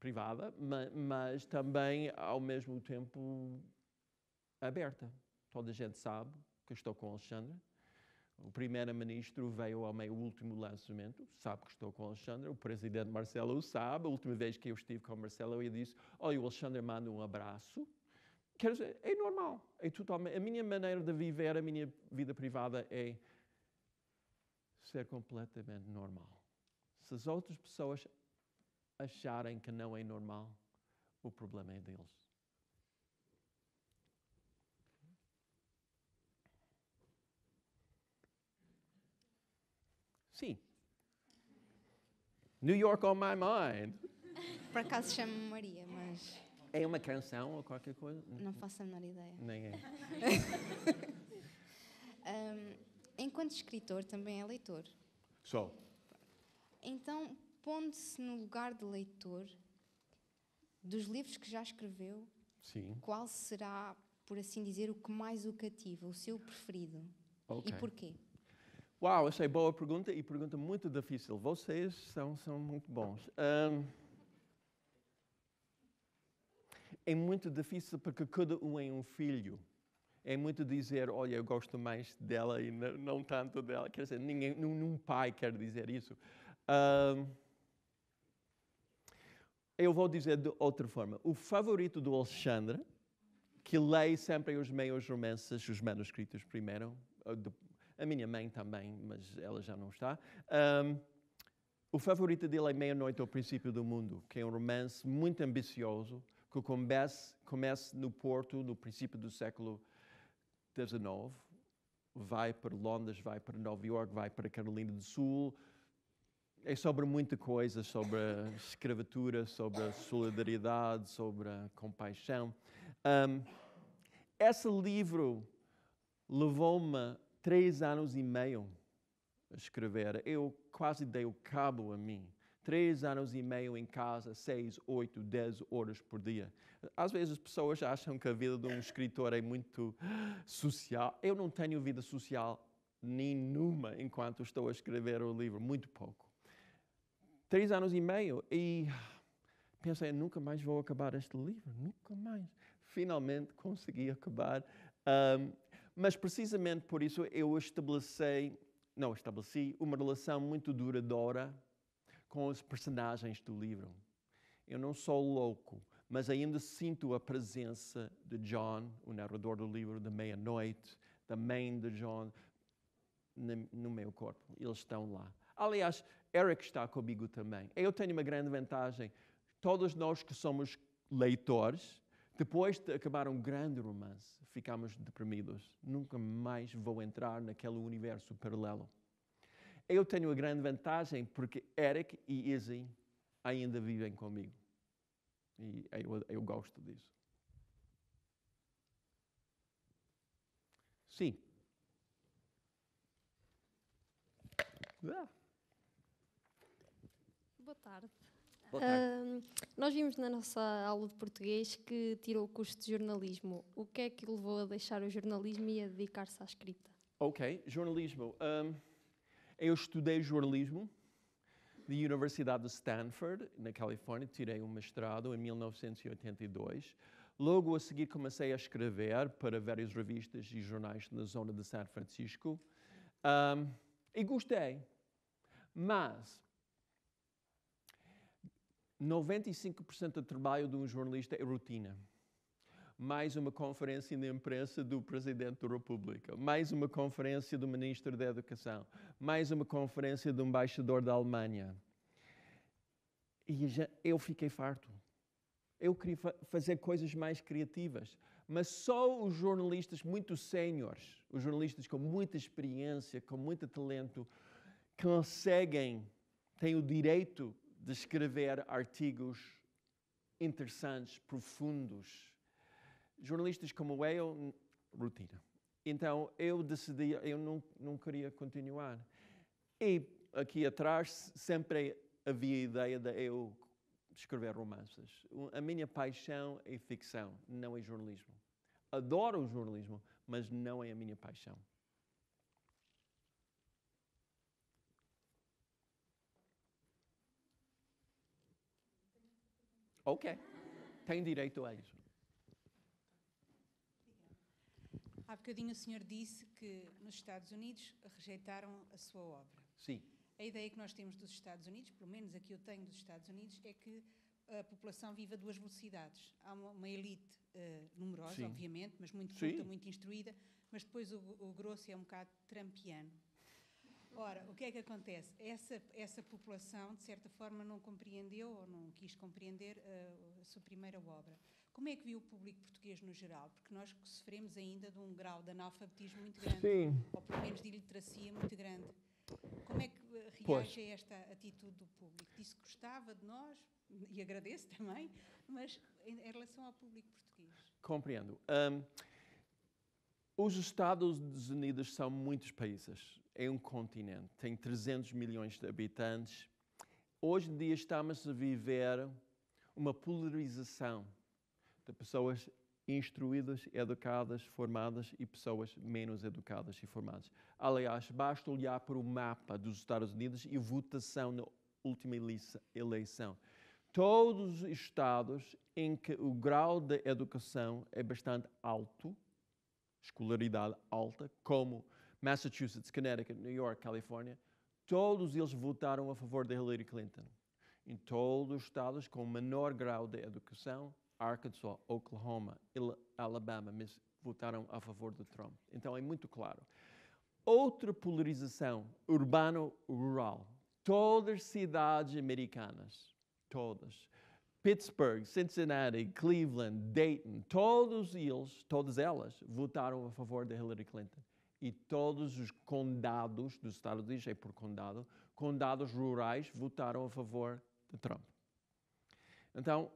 Speaker 1: privada, mas, mas também, ao mesmo tempo, aberta. Toda a gente sabe que estou com o Alexandre. O primeiro-ministro veio ao meu último lançamento, sabe que estou com o Alexandre. O presidente Marcelo o sabe. A última vez que eu estive com o Marcelo, ele disse: Olha, o Alexandre manda um abraço. Quer dizer, é normal. É totalmente. A minha maneira de viver a minha vida privada é ser completamente normal. Se as outras pessoas acharem que não é normal, o problema é deles. Sim. New York on my mind.
Speaker 3: Por acaso chamo Maria, mas.
Speaker 1: É uma canção ou qualquer coisa? Não faço a menor ideia. Nem é.
Speaker 3: [laughs] um, enquanto escritor, também é leitor. Só. Então, pondo-se no lugar de leitor dos livros que já escreveu, Sim. qual será, por assim dizer, o que mais o cativa, o seu preferido? Okay. E porquê?
Speaker 1: Uau, achei é boa pergunta e pergunta muito difícil. Vocês são, são muito bons. Um, é muito difícil porque cada um é um filho é muito dizer, olha, eu gosto mais dela e não, não tanto dela. Quer dizer, ninguém, nenhum pai quer dizer isso. eu vou dizer de outra forma. O favorito do Alexandre, que leio sempre os meus romances, os manuscritos primeiro, ah, a minha mãe também, mas ela já não está. Um, o favorito dele é Meia-Noite ao Princípio do Mundo, que é um romance muito ambicioso, que começa no Porto, no princípio do século XIX vai para Londres, vai para Nova York, vai para Carolina do Sul. É sobre muita coisa, sobre a [laughs] escravatura, sobre a solidariedade, sobre a compaixão. Um, esse livro levou-me três anos e meio a escrever. Eu quase dei o cabo a mim três anos e meio em casa, seis, oito, dez horas por dia. Às vezes as pessoas acham que a vida de um escritor é muito social. Eu não tenho vida social nenhuma enquanto estou a escrever o livro, muito pouco. Três anos e meio e pensei, nunca mais vou acabar este livro, nunca mais. Finalmente consegui acabar. Um, mas precisamente por isso eu estabeleci, não estabeleci, uma relação muito duradoura com os personagens do livro. Eu não sou louco, mas ainda sinto a presença de John, o narrador do livro, da meia-noite, da mãe de John, no meu corpo. Eles estão lá. Aliás, Eric está comigo também. Eu tenho uma grande vantagem. Todos nós que somos leitores, depois de acabar um grande romance, ficamos deprimidos. Nunca mais vou entrar naquele universo paralelo eu tenho a grande vantagem porque Eric e Izzy ainda vivem comigo. E eu, eu gosto disso. Sim. Ah.
Speaker 3: Boa tarde. Boa tarde. nós vimos na nossa aula de português que tirou o curso de jornalismo. O que é que o levou a deixar o jornalismo e a dedicar-se à escrita?
Speaker 1: Ok, jornalismo. Um, eu estudei jornalismo na Universidade de Stanford, na Califórnia, tirei um mestrado em 1982. Logo a seguir comecei a escrever para várias revistas e jornais na zona de São Francisco um, e gostei. Mas 95% do trabalho de um jornalista é rotina mais uma conferência na imprensa do Presidente da República, mais uma conferência do Ministro da Educação, mais uma conferência do Embaixador da Alemanha. E eu fiquei farto. Eu queria fazer coisas mais criativas, mas só os jornalistas muito séniores, os jornalistas com muita experiência, com muito talento, conseguem, têm o direito de escrever artigos interessantes, profundos, jornalistas como eu, rotina. Então eu decidi, eu não, não queria continuar. E aqui atrás sempre havia a ideia de eu escrever romances. A minha paixão é ficção, não é jornalismo. Adoro o jornalismo, mas não é a minha paixão. Ok, tem direito a isso.
Speaker 4: Há bocadinho o senhor disse que nos Estados Unidos rejeitaram a sua obra. Sim. A ideia que nós temos dos Estados Unidos, pelo menos aqui eu tenho dos Estados Unidos, é que a população vive a duas velocidades. Há uma, uma elite uh, numerosa, Sim. obviamente, mas muito culta, muito instruída, mas depois o, o, grosso é um bocado trampiano. Ora, o que é que acontece? Essa, essa população, de certa forma, não compreendeu ou não quis compreender uh, a sua primeira obra. Como é que viu o público português no geral? Porque nós sofremos ainda de um grau de analfabetismo muito grande, Sim. ou pelo menos de iliteracia muito grande. Como é que eh, reage pois. a esta atitude do público? Disse que gostava de nós, [laughs] e agradeço também, mas em, relação ao público português.
Speaker 1: Compreendo. Um, os Estados Unidos são muitos países, é um continente, tem 300 milhões de habitantes. Hoje em dia estamos a viver uma polarização de pessoas instruídas, educadas, formadas e pessoas menos educadas e formadas. Aliás, basta olhar para o mapa dos Estados Unidos e votação na última eleição. Todos os estados em que o grau de educação é bastante alto, escolaridade alta, como Massachusetts, Connecticut, New York, Califórnia, todos eles votaram a favor de Hillary Clinton. Em todos os estados com menor grau de educação, Arkansas, Oklahoma, Alabama, votaram a favor do Trump. Então é muito claro. Outra polarização, urbano-rural. Todas as cidades americanas, todas. Pittsburgh, Cincinnati, Cleveland, Dayton, todos eles, todas elas votaram a favor de Hillary Clinton. E todos os condados do estado de é por condado, condados rurais votaram a favor de Trump. Então,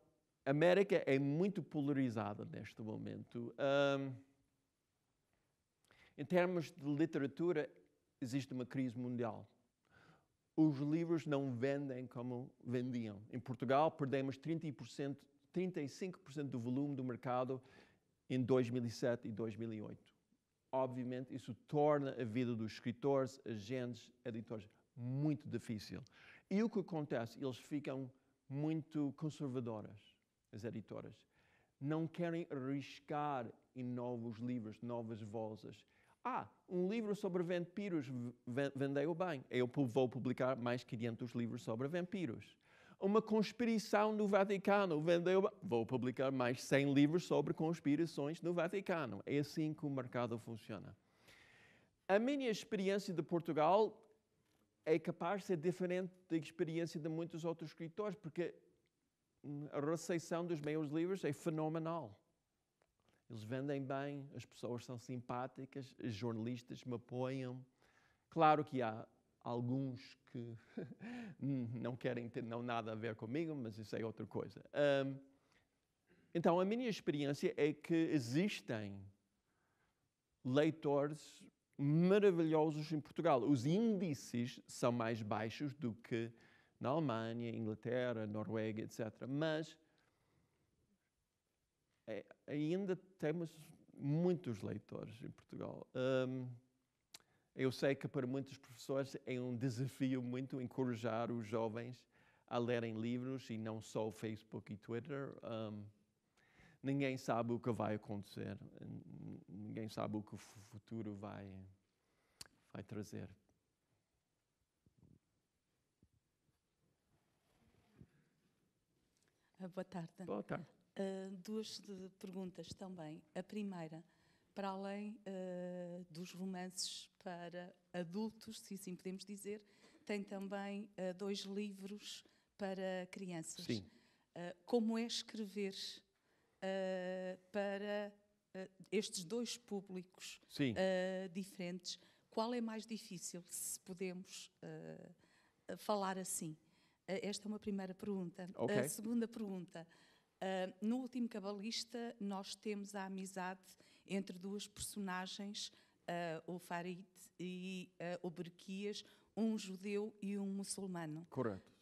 Speaker 1: América é muito polarizada neste momento. Um, em termos de literatura, existe uma crise mundial. Os livros não vendem como vendiam. Em Portugal, perdemos 30%, 35% do volume do mercado em 2007 e 2008. Obviamente, isso torna a vida dos escritores, agentes, editores muito difícil. E o que acontece? Eles ficam muito conservadoras as editoras, não querem arriscar em novos livros, novas vozes. Ah, um livro sobre vampiros vendeu bem. Eu vou publicar mais 500 livros sobre vampiros. Uma conspiração no Vaticano vendeu bem. Vou publicar mais 100 livros sobre conspirações no Vaticano. É assim que o mercado funciona. A minha experiência de Portugal é capaz de ser diferente da experiência de muitos outros escritores, porque a receição dos meus livros é fenomenal. Eles vendem bem, as pessoas são simpáticas, os jornalistas me apoiam. Claro que há alguns que [laughs] não querem ter não, nada a ver comigo, mas isso é outra coisa. Um, então, a minha experiência é que existem leitores maravilhosos em Portugal. Os índices são mais baixos do que na Alemanha, Inglaterra, Noruega, etc. Mas é, ainda temos muitos leitores em Portugal. Um, eu sei que para muitos professores é um desafio muito encorajar os jovens a lerem livros e não só Facebook e Twitter. Um, ninguém sabe o que vai acontecer, ninguém sabe o que o futuro vai, vai trazer.
Speaker 2: Ah, boa tarde. Boa tarde. Uh, duas perguntas também. A primeira, para além uh, dos romances para adultos, se assim podemos dizer, tem também uh, dois livros para crianças. Sim. como é escrever para estes dois públicos diferentes? Qual é mais difícil, se podemos falar assim? Eh, esta é uma primeira pergunta. Eh, okay. A segunda pergunta. Uh, no último Cabalista, nós temos a amizade entre duas personagens, uh, o Farid e uh, o Berquias, um judeu e um muçulmano. Correto.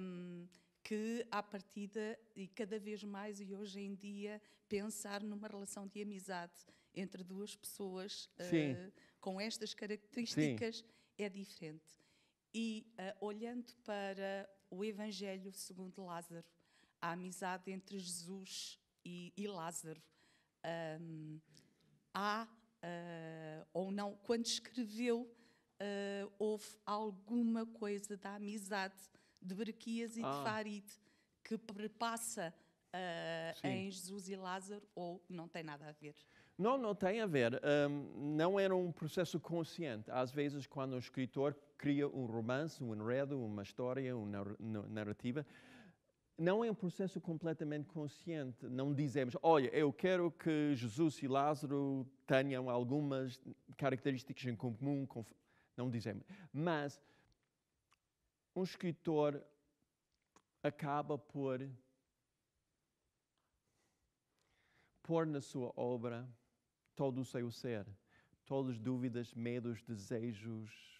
Speaker 2: Um, que, à partida, e cada vez mais, e hoje em dia, pensar numa relação de amizade entre duas pessoas com estas características Sim. é diferente. E olhando para o Evangelho segundo Lázaro, a amizade entre Jesus e, e Lázaro. Um, há, uh, ou não, quando escreveu, uh, houve alguma coisa da amizade de Berquias e ah. de Farid que perpassa uh, em Jesus e Lázaro, ou não tem nada a ver?
Speaker 1: Não, não tem a ver. Um, não era um processo consciente. Às vezes, quando o escritor cria um romance, um enredo, uma história, uma narrativa. Não é um processo completamente consciente. Não dizemos, olha, eu quero que Jesus e Lázaro tenham algumas características em comum. Não dizemos. Mas um escritor acaba por pôr na sua obra todo o seu ser, todas as dúvidas, medos, desejos,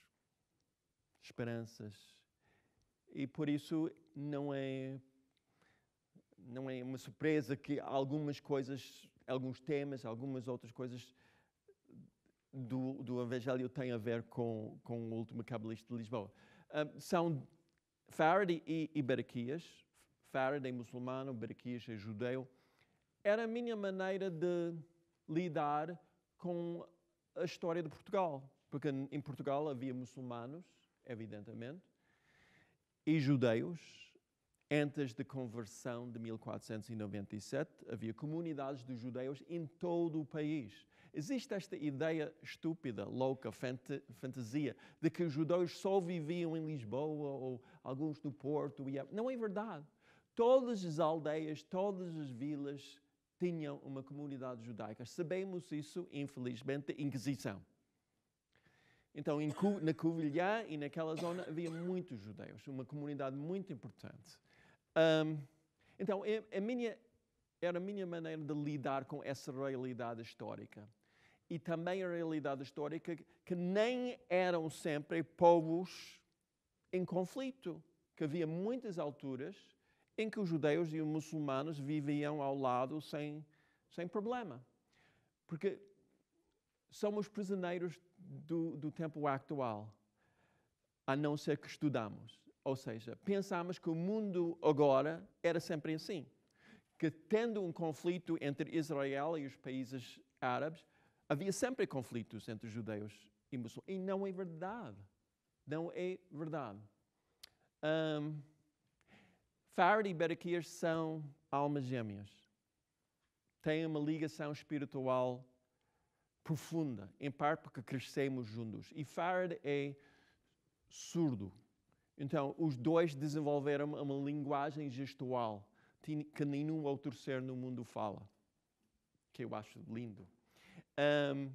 Speaker 1: esperanças. E por isso não é não é uma surpresa que algumas coisas, alguns temas, algumas outras coisas do, do Evangelho têm a ver com, com o último cabalista de Lisboa. Um, são Faraday e, e Baraquias. Faraday é muçulmano, Baraquias é judeu. Era a minha maneira de lidar com a história de Portugal, porque em Portugal havia muçulmanos evidentemente, e judeus, antes da conversão de 1497, havia comunidades de judeus em todo o país. Existe esta ideia estúpida, louca, fant fantasia, de que os judeus só viviam em Lisboa ou alguns do Porto. E... É, não é verdade. Todas as aldeias, todas as vilas tinham uma comunidade judaica. Sabemos isso, infelizmente, da Inquisição. Então, na Covilhã e naquela zona havia muitos judeus, uma comunidade muito importante. Um, então, a é, é minha, era a minha maneira de lidar com essa realidade histórica. E também a realidade histórica que nem eram sempre povos em conflito, que havia muitas alturas em que os judeus e os muçulmanos viviam ao lado sem, sem problema. Porque somos prisioneiros do, do tempo atual, a não ser que estudamos. Ou seja, pensamos que o mundo agora era sempre assim, que tendo um conflito entre Israel e os países árabes, havia sempre conflitos entre judeus e muçulmanos. E não é verdade. Não é verdade. Um, Farad e Berequias são almas gêmeas. Têm uma ligação espiritual profunda, em parte porque crescemos juntos. E Farad é surdo. Então, os dois desenvolveram uma linguagem gestual que nenhum outro ser no mundo fala, que eu acho lindo. Um,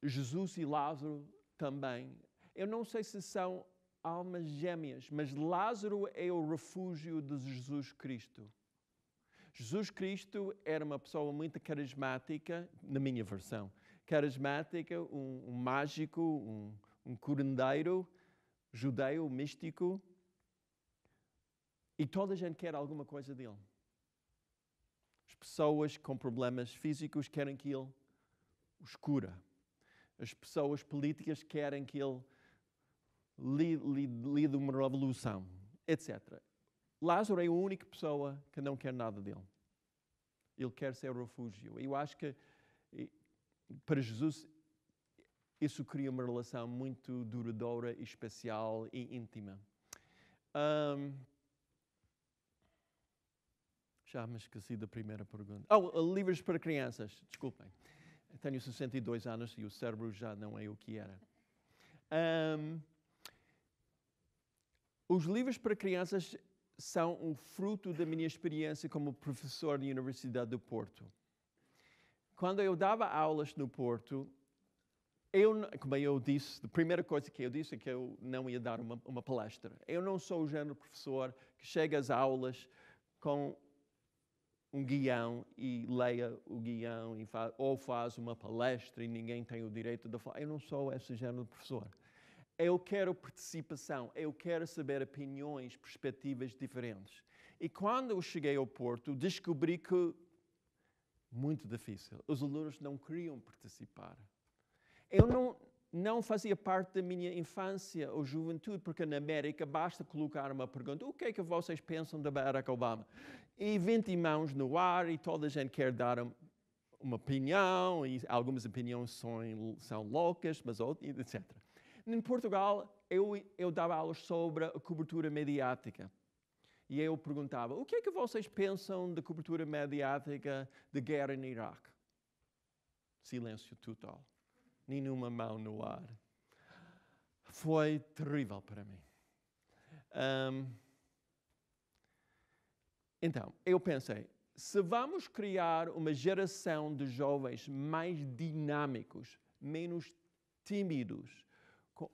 Speaker 1: Jesus e Lázaro também. Eu não sei se são almas gêmeas, mas Lázaro é o refúgio de Jesus Cristo. Jesus Cristo era uma pessoa muito carismática, na minha versão, carismática, um, um mágico, um, um curandeiro judeu, místico, e toda a gente quer alguma coisa dele. As pessoas com problemas físicos querem que ele os cura. As pessoas políticas querem que ele lide uma revolução, etc. Lázaro é a única pessoa que não quer nada dele. Ele quer ser refúgio. Eu acho que para Jesus isso cria uma relação muito duradoura, especial e íntima. Um, já me esqueci da primeira pergunta. Oh, livros para crianças, desculpem. Tenho 62 anos e o cérebro já não é o que era. Um, os livros para crianças são um fruto da minha experiência como professor na Universidade do Porto. Quando eu dava aulas no Porto, eu, como eu disse, a primeira coisa que eu disse é que eu não ia dar uma, uma palestra. Eu não sou o género professor que chega às aulas com um guião e leia o guião fa ou faz uma palestra e ninguém tem o direito de falar. Eu não sou esse género de professor. Eu quero participação, eu quero saber opiniões, perspectivas diferentes. E quando eu cheguei ao Porto, descobri que muito difícil. Os alunos não queriam participar. Eu não, não fazia parte da minha infância ou juventude, porque na América basta colocar uma pergunta: o que é que vocês pensam de Barack Obama? E 20 mãos no ar, e toda a gente quer dar uma opinião, e algumas opiniões são, são loucas, mas outras, etc. Em Portugal, eu, eu dava aulas sobre a cobertura mediática. E eu perguntava, o que é que vocês pensam da cobertura mediática da guerra no Iraque? Silêncio total. Nenhuma mão no ar. Foi terrível para mim. Um, então, eu pensei, se vamos criar uma geração de jovens mais dinâmicos, menos tímidos,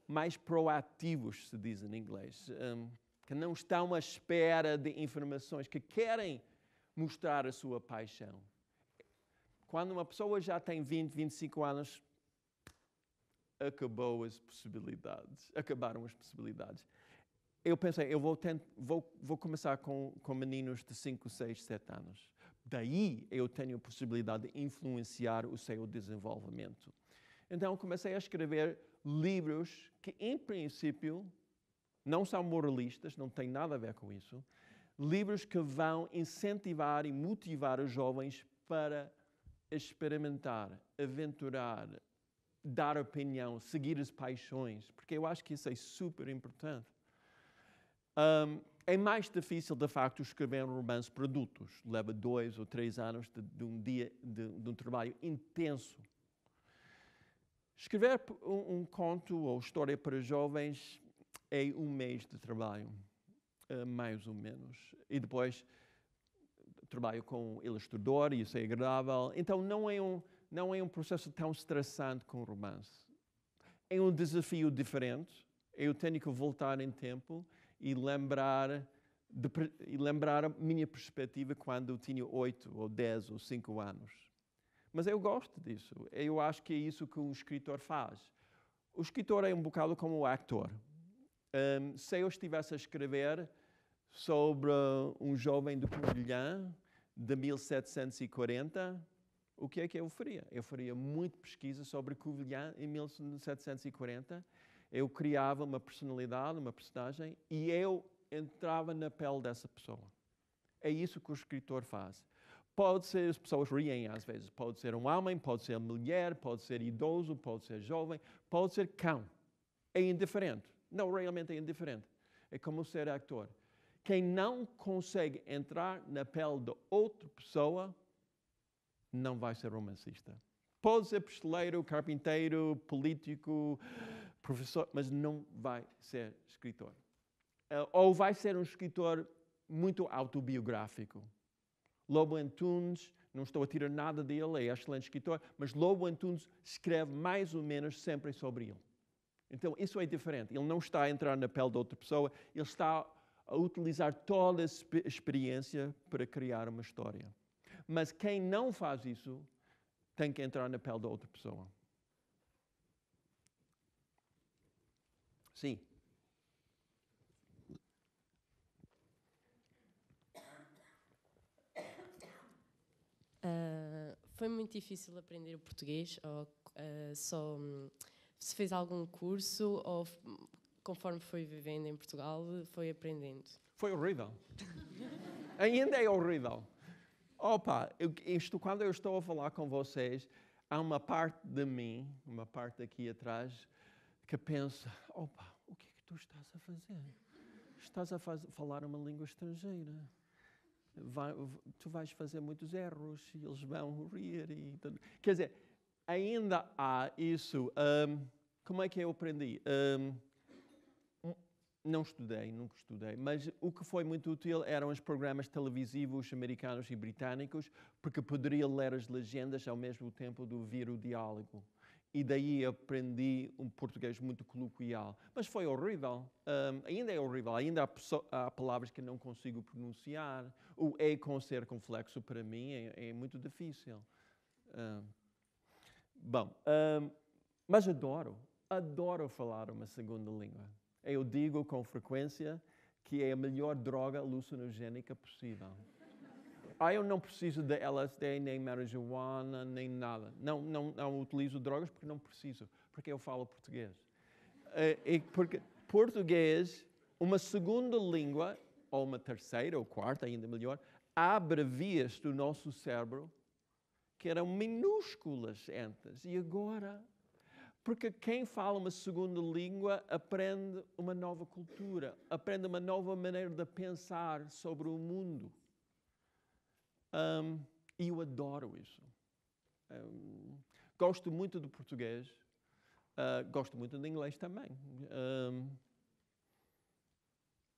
Speaker 1: mais proativos, se diz em inglês, um, que não estão à espera de informações, que querem mostrar a sua paixão. Quando uma pessoa já tem 20, 25 anos, acabou as possibilidades, acabaram as possibilidades. Eu pensei, eu vou, tent, vou, vou começar com, com meninos de 5, 6, 7 anos. Daí eu tenho a possibilidade de influenciar o seu desenvolvimento. Então comecei a escrever livros que, em princípio, não são moralistas, não tem nada a ver com isso, livros que vão incentivar e motivar os jovens para experimentar, aventurar, dar opinião, seguir as paixões, porque eu acho que isso é super importante. Um, é mais difícil, de facto, escrever um romance para adultos. Leva dois ou três anos de, de um dia de, de um trabalho intenso Escrever um, um, conto ou história para jovens é um mês de trabalho, eh, mais ou menos. E depois trabalho com um ilustrador, e isso é agradável. Então não é um, não é um processo tão estressante como o romance. É um desafio diferente. Eu tenho que voltar em tempo e lembrar de, e lembrar a minha perspectiva quando eu tinha 8 ou 10 ou 5 anos. Mas eu gosto disso. Eu acho que é isso que um escritor faz. O escritor é um bocado como o actor. Um, se eu estivesse a escrever sobre um jovem de Covilhã de 1740, o que é que eu faria? Eu faria muita pesquisa sobre Covilhã em 1740. Eu criava uma personalidade, uma personagem, e eu entrava na pele dessa pessoa. É isso que o escritor faz. Pode ser, as pessoas riem às vezes, pode ser um homem, pode ser mulher, pode ser idoso, pode ser jovem, pode ser cão. É indiferente. Não, realmente é indiferente. É como ser ator. Quem não consegue entrar na pele de outra pessoa não vai ser romancista. Pode ser pesteleiro, carpinteiro, político, professor, mas não vai ser escritor. Eh, ou vai ser um escritor muito autobiográfico. Lobo Antunes, não estou a tirar nada dele, é excelente escritor, mas Lobo Antunes escreve mais ou menos sempre sobre ele. Então, isso é diferente. Ele não está a entrar na pele de outra pessoa, ele está a utilizar toda a experiência para criar uma história. Mas quem não faz isso tem que entrar na pele da outra pessoa. Sim.
Speaker 2: Uh, foi muito difícil aprender o português, ou, uh, só hum, se fez algum curso, ou conforme foi vivendo em Portugal, foi aprendendo.
Speaker 1: Foi horrível. [laughs] Ainda é horrível. Opa, eu, isto, quando eu estou a falar com vocês, há uma parte de mim, uma parte aqui atrás, que pensa: opa, o que é que tu estás a fazer? Estás a faz falar uma língua estrangeira vai, tu vais fazer muitos erros e eles vão rir. E tudo. Quer dizer, ainda há isso. Um, como é que eu aprendi? Um, não estudei, nunca estudei, mas o que foi muito útil eram os programas televisivos americanos e britânicos, porque poderia ler as legendas ao mesmo tempo de ouvir o diálogo e daí aprendi um português muito coloquial. Mas foi horrível. Um, ainda é horrível. Ainda há, há, palavras que não consigo pronunciar. O E é com ser complexo para mim é, é muito difícil. Um, bom, um, mas adoro, adoro falar uma segunda língua. Eu digo com frequência que é a melhor droga alucinogénica possível ah, eu não preciso de LSD, nem marijuana, nem nada. Não, não, não utilizo drogas porque não preciso, porque eu falo português. Eh, e porque português, uma segunda língua, ou uma terceira ou quarta, ainda melhor, abre vias do nosso cérebro que eram minúsculas antes e agora. Porque quem fala uma segunda língua aprende uma nova cultura, aprende uma nova maneira de pensar sobre o mundo. Um, e eu adoro isso. Um, gosto muito do português, uh, gosto muito do inglês também. Um,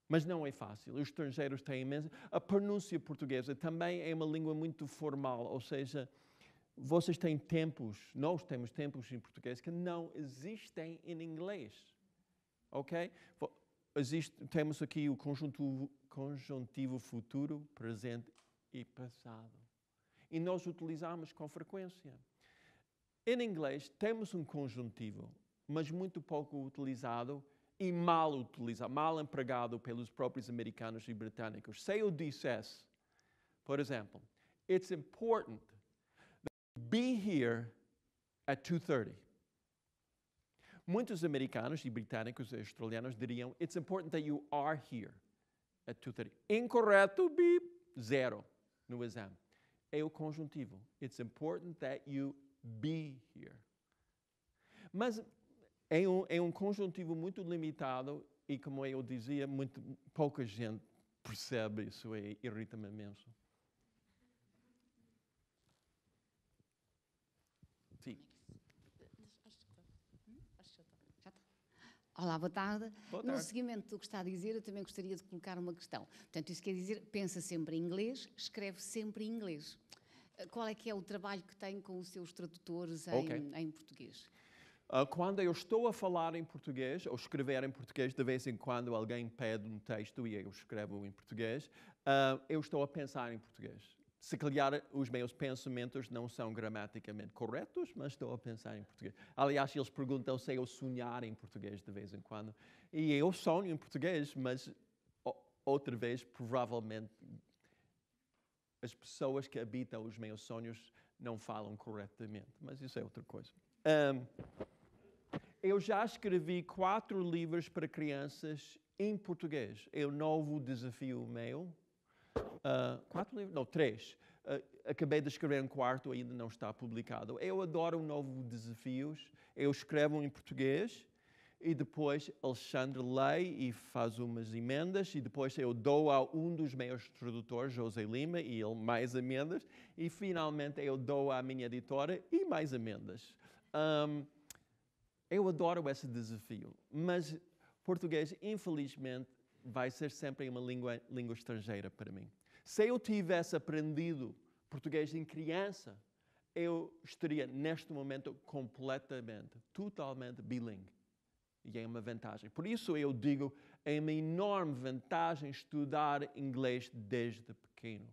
Speaker 1: mas não é fácil. Os estrangeiros têm imensa. A pronúncia portuguesa também é uma língua muito formal, ou seja, vocês têm tempos, nós temos tempos em português que não existem em inglês. Ok? Existe, temos aqui o conjuntivo, conjuntivo futuro, presente e passado. E nós utilizamos com frequência. Em inglês temos um conjuntivo, mas muito pouco utilizado e mal utilizado, mal empregado pelos próprios americanos e britânicos. Se eu dissesse, por exemplo, it's important that you be here at 2.30. Muitos americanos e britânicos e australianos diriam, it's important that you are here at 2.30. Incorreto, beep, zero no exame. É o conjuntivo. It's important that you be here. Mas é um, é um conjuntivo muito limitado e, como eu dizia, muito pouca gente percebe isso e irrita-me imenso.
Speaker 4: Olá, boa tarde. boa tarde. No seguimento do que está a dizer, eu também gostaria de colocar uma questão. Portanto, isso quer dizer, pensa sempre em inglês, escreve sempre em inglês. Eh, qual é que é o trabalho que tem com os seus tradutores em, okay. em português?
Speaker 1: Uh, quando eu estou a falar em português, ou escrever em português, de vez em quando alguém pede um texto e eu escrevo em português, uh, eu estou a pensar em português se calhar os meus pensamentos não são gramaticamente corretos, mas estou a pensar em português. Aliás, eles perguntam se eu sonhar em português de vez em quando. E eu sonho em português, mas outra vez, provavelmente, as pessoas que habitam os meus sonhos não falam corretamente. Mas isso é outra coisa. Um, eu já escrevi quatro livros para crianças em português. É o novo desafio meu uh, quatro livros, não, três. Uh, acabei de escrever um quarto, ainda não está publicado. Eu adoro novos desafios. Eu escrevo em português e depois Alexandre lê e faz umas emendas e depois eu dou a um dos meus tradutores, José Lima, e ele mais emendas e finalmente eu dou à minha editora e mais emendas. Um, eu adoro esse desafio, mas português, infelizmente, vai ser sempre uma língua, língua estrangeira para mim. Se eu tivesse aprendido português em criança, eu estaria neste momento completamente, totalmente bilingue. E é uma vantagem. Por isso eu digo, é uma enorme vantagem estudar inglês desde pequeno.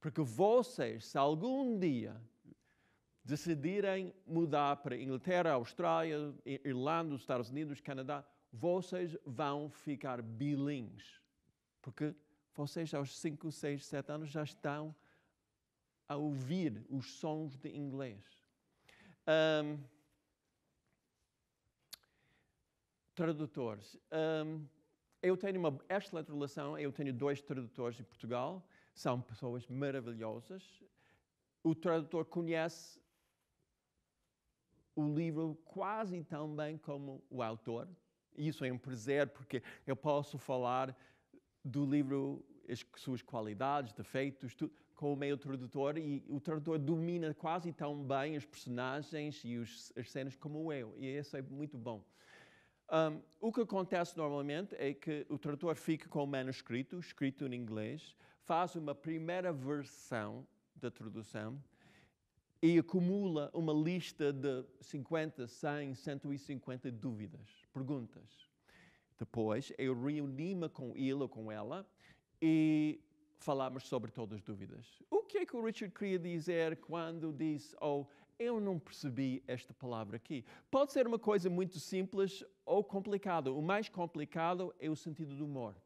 Speaker 1: Porque vocês, se algum dia decidirem mudar para Inglaterra, Austrália, Irlanda, Estados Unidos, Canadá, vocês vão ficar bilíngues. Porque vocês aos 5, 6, 7 anos já estão a ouvir os sons de inglês. Um, tradutores. Um, eu tenho uma excelente relação, eu tenho dois tradutores em Portugal, são pessoas maravilhosas. O tradutor conhece o livro quase tão bem como o autor. Isso é um prazer, porque eu posso falar do livro, as suas qualidades, defeitos, tudo, com o meio tradutor e o tradutor domina quase tão bem os personagens e os, as cenas como eu, e isso é muito bom. Um, o que acontece normalmente é que o tradutor fica com o manuscrito, escrito em inglês, faz uma primeira versão da tradução e acumula uma lista de 50, 100, 150 dúvidas, perguntas. Depois eu reuni-me com ele ou com ela e falámos sobre todas as dúvidas. O que é que o Richard queria dizer quando disse, oh, eu não percebi esta palavra aqui? Pode ser uma coisa muito simples ou complicada. O mais complicado é o sentido do humor.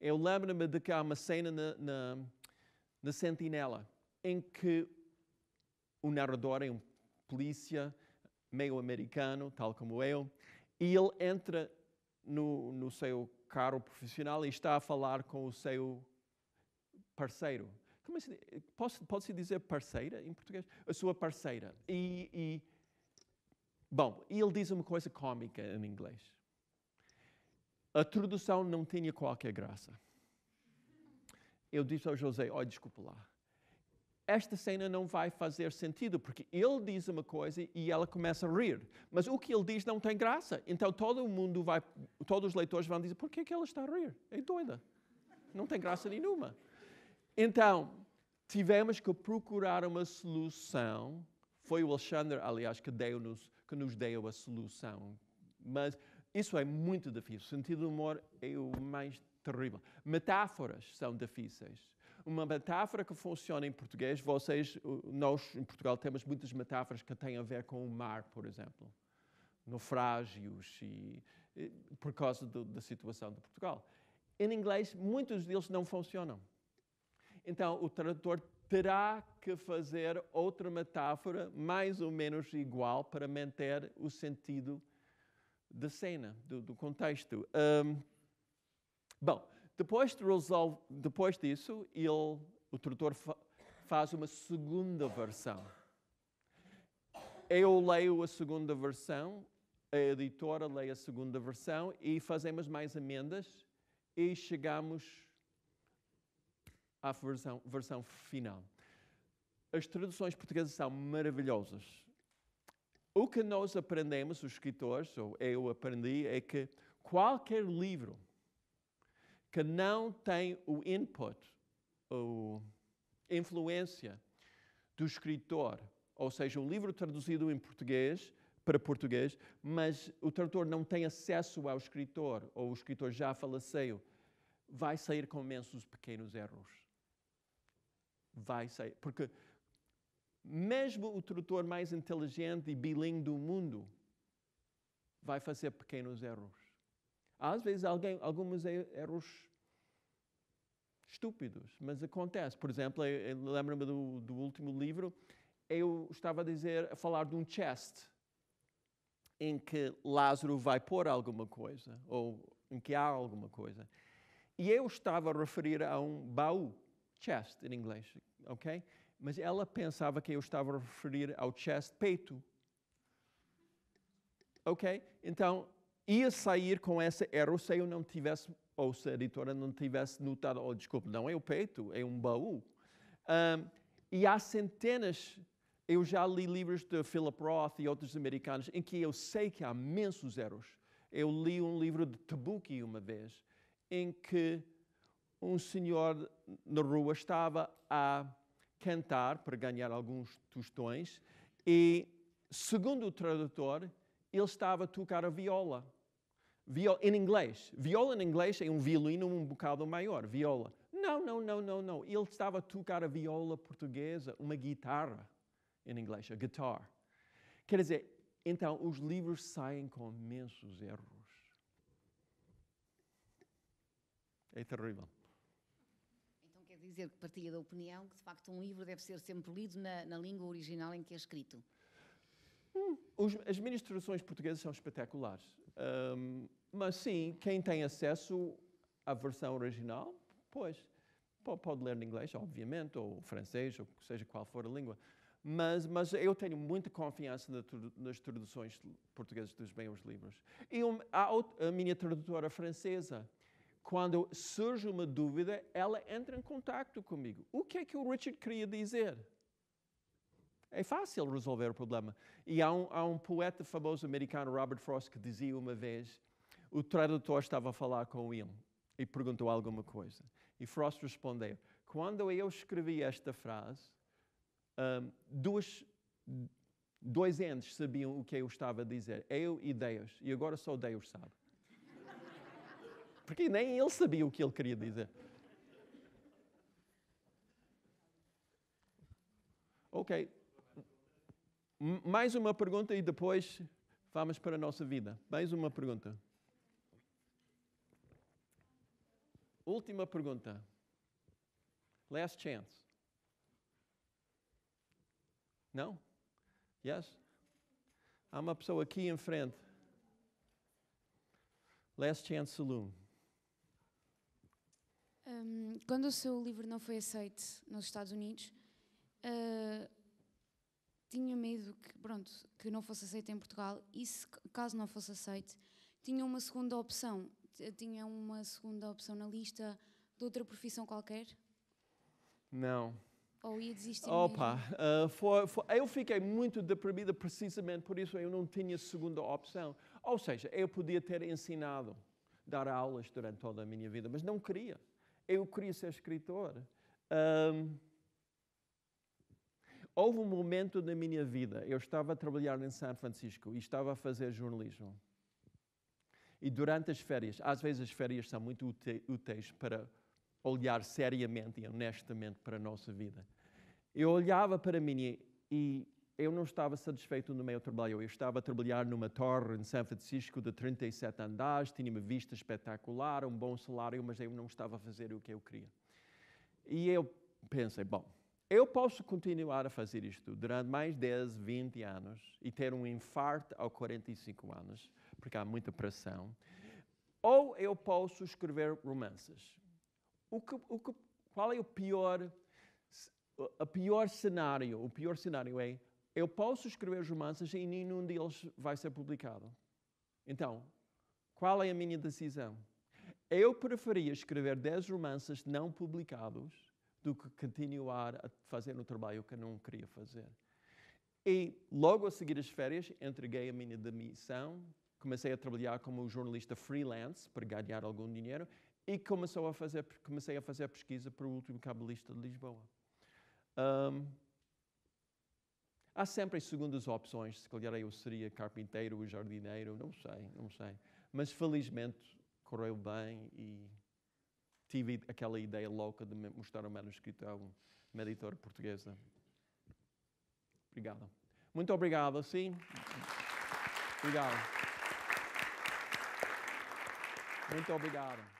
Speaker 1: Eu lembro-me de que há uma cena na, na, na Sentinela em que o narrador é um polícia meio americano, tal como eu, e ele entra no, no seu carro profissional e está a falar com o seu parceiro. Como é se, posso, pode-se dizer parceira em português? A sua parceira. E, e, bom, ele diz uma coisa cômica em inglês. A tradução não tinha qualquer graça. Eu disse ao José, olha, desculpa lá, esta cena não vai fazer sentido, porque ele diz uma coisa e ela começa a rir. Mas o que ele diz não tem graça. Então todo mundo vai, todos os leitores vão dizer, por que, é que ela está a rir? É doida. Não tem graça nenhuma. Então, tivemos que procurar uma solução. Foi o Alexandre, aliás, que, deu -nos, que nos deu a solução. Mas isso é muito difícil. O sentido do humor é o mais terrível. Metáforas são difíceis uma metáfora que funciona em português. Vocês, nós em Portugal temos muitas metáforas que têm a ver com o mar, por exemplo, naufrágios e, e por causa do, da situação de Portugal. Em inglês, muitos deles não funcionam. Então, o tradutor terá que fazer outra metáfora mais ou menos igual para manter o sentido da cena, do, do contexto. Um, bom, depois, de resolve, depois disso, ele, o tradutor fa, faz uma segunda versão. Eu leio a segunda versão, a editora lê a segunda versão e fazemos mais emendas e chegamos à versão, versão final. As traduções portuguesas são maravilhosas. O que nós aprendemos, os escritores, ou eu aprendi, é que qualquer livro que não tem o input, a influência do escritor, ou seja, um livro traduzido em português para português, mas o tradutor não tem acesso ao escritor, ou o escritor já faleceu, vai sair com imensos pequenos erros. Vai sair, porque mesmo o tradutor mais inteligente e bilíngue do mundo vai fazer pequenos erros. Às vezes, alguém, alguns é, erros estúpidos, mas acontece. Por exemplo, lembro-me do, do, último livro, eu estava a dizer, a falar de um chest, em que Lázaro vai pôr alguma coisa, ou em que há alguma coisa. E eu estava a referir a um baú, chest em inglês, ok? Mas ela pensava que eu estava a referir ao chest, peito. Ok? Então, ia sair com essa era se eu não tivesse, ou se a editora não tivesse notado, oh, desculpa, não é o peito, é um baú. Um, e há centenas, eu já li livros de Philip Roth e outros americanos, em que eu sei que há imensos erros. Eu li um livro de Tabuki uma vez, em que um senhor na rua estava a cantar para ganhar alguns tostões e, segundo o tradutor, ele estava a tocar a viola. Viola, em inglês. Viola em inglês é um violino um bocado maior. Viola. Não, não, não, não, não. Ele estava a tocar a viola portuguesa, uma guitarra em inglês, a guitar. Quer dizer, então os livros saem com imensos erros. É terrível.
Speaker 4: Então quer dizer que partilha da opinião que de facto um livro deve ser sempre lido na, na língua original em que é escrito.
Speaker 1: Hum, os, as ministrações portuguesas são espetaculares. Um, mas sim, quem tem acesso à versão original, pois, pode ler em inglês, obviamente, ou francês, ou seja qual for a língua. Mas, mas eu tenho muita confiança nas traduções portuguesas dos meus livros. E a, minha tradutora francesa, quando surge uma dúvida, ela entra em contato comigo. O que é que o Richard queria dizer? É fácil resolver o problema. E há um, há um poeta famoso americano, Robert Frost, que dizia uma vez o tradutor estava a falar com ele e perguntou alguma coisa. E Frost respondeu: Quando eu escrevi esta frase, um, duas, dois entes sabiam o que eu estava a dizer, eu e Deus, e agora só Deus sabe. Porque nem ele sabia o que ele queria dizer. Ok. Mais uma pergunta e depois vamos para a nossa vida. Mais uma pergunta. Última pergunta. Last chance. Não? Yes? Há uma pessoa aqui em frente. Last Chance Saloon.
Speaker 3: Um, hum, quando o seu livro não foi aceito nos Estados Unidos, uh, tinha medo que, pronto, que não fosse aceito em Portugal e, se, caso não fosse aceito, tinha uma segunda opção, tinha uma segunda opção na lista de outra profissão qualquer? Não. Ou ia desistir Opa,
Speaker 1: uh, eu fiquei muito deprimida precisamente por isso, eu não tinha segunda opção. Ou seja, eu podia ter ensinado, dar aulas durante toda a minha vida, mas não queria. Eu queria ser escritor. Um, houve um momento na minha vida, eu estava a trabalhar em São Francisco e estava a fazer jornalismo. E durante as férias, às vezes as férias são muito úteis para olhar seriamente e honestamente para a nossa vida. Eu olhava para mim e eu não estava satisfeito no meu trabalho. Eu estava a trabalhar numa torre em São Francisco de 37 andares, tinha uma vista espetacular, um bom salário, mas eu não estava a fazer o que eu queria. E eu pensei, bom, eu posso continuar a fazer isto durante mais 10, 20 anos e ter um infarto aos 45 anos porque há muita pressão, ou eu posso escrever romances. O que, o que, qual é o pior, o pior cenário? O pior cenário é eu posso escrever romances e nenhum deles vai ser publicado. Então, qual é a minha decisão? Eu preferia escrever 10 romances não publicados do que continuar a fazer o trabalho que eu não queria fazer. E logo a seguir as férias, entreguei a minha demissão comecei a trabalhar como jornalista freelance para ganhar algum dinheiro e começou a fazer, comecei a fazer pesquisa para o último cabelista de Lisboa. Um, há sempre as segundas opções, se calhar eu seria carpinteiro ou jardineiro, não sei, não sei. Mas felizmente correu bem e tive aquela ideia louca de mostrar o manuscrito a uma editora portuguesa. Obrigado. Muito obrigado, sim. Obrigado. Muito obrigado.